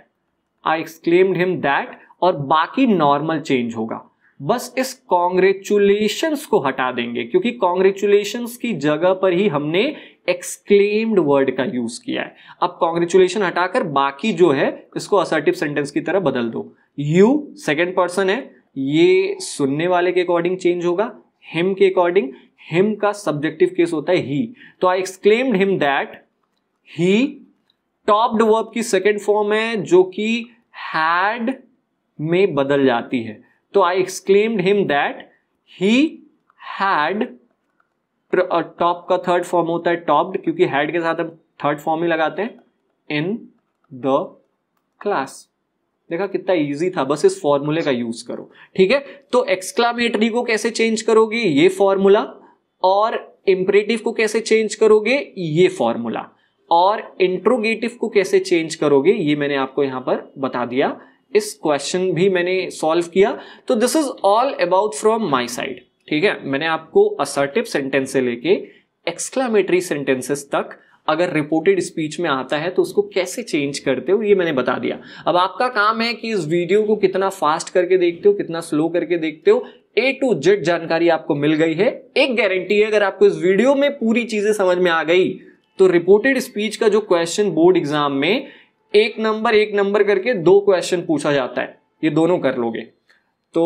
I exclaimed him that और बाकी नॉर्मल चेंज होगा बस इस कॉन्ग्रेचुलेशंस को हटा देंगे क्योंकि कॉन्ग्रेचुलेशंस की जगह पर ही हमने एक्सक्लेम्ड वर्ड का यूज किया है अब कॉन्ग्रेचुलेशन हटाकर बाकी जो है इसको असर्टिव सेंटेंस की तरह बदल दो यू सेकेंड पर्सन है ये सुनने वाले के अकॉर्डिंग चेंज होगा हिम के अकॉर्डिंग हिम का सब्जेक्टिव केस होता है ही तो I exclaimed him that he topped verb की सेकेंड फॉर्म है जो कि हैड में बदल जाती है तो I exclaimed him that he had top का थर्ड फॉर्म होता है टॉप्ड क्योंकि हैड के साथ हम थर्ड फॉर्म ही लगाते हैं इन द क्लास देखा कितना इजी था बस इस फॉर्मूले का यूज करो ठीक है तो एक्सक्लामेटरी को कैसे चेंज करोगे ये फॉर्मूला और इंपरेटिव को कैसे चेंज करोगे ये फॉर्मूला और इंट्रोगेटिव को कैसे चेंज करोगे ये मैंने आपको यहाँ पर बता दिया इस क्वेश्चन भी मैंने सॉल्व किया तो this is all about from my side ठीक है मैंने आपको असर्टिव सेंटेंस से लेके एक्सक्लामेटरी सेंटेंसेस तक अगर रिपोर्टेड स्पीच में आता है तो उसको कैसे चेंज करते हो ये मैंने बता दिया अब आपका काम है कि इस वीडियो को कितना फास्ट करके देखते हो कितना स्लो करके देखते हो ए टू जेड जानकारी आपको मिल गई है एक गारंटी है अगर आपको इस वीडियो में पूरी चीजें समझ में आ गई तो रिपोर्टेड स्पीच का जो क्वेश्चन बोर्ड एग्जाम में एक नंबर एक नंबर करके दो क्वेश्चन पूछा जाता है ये दोनों कर लोगे तो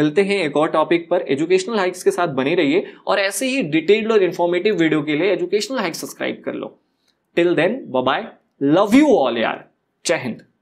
मिलते हैं एक और टॉपिक पर एजुकेशनल हाइक्स के साथ बने रहिए और ऐसे ही डिटेल्ड और इन्फॉर्मेटिव वीडियो के लिए एजुकेशनल हाइक्स सब्सक्राइब कर लो till then bye love you all यार जय हिंद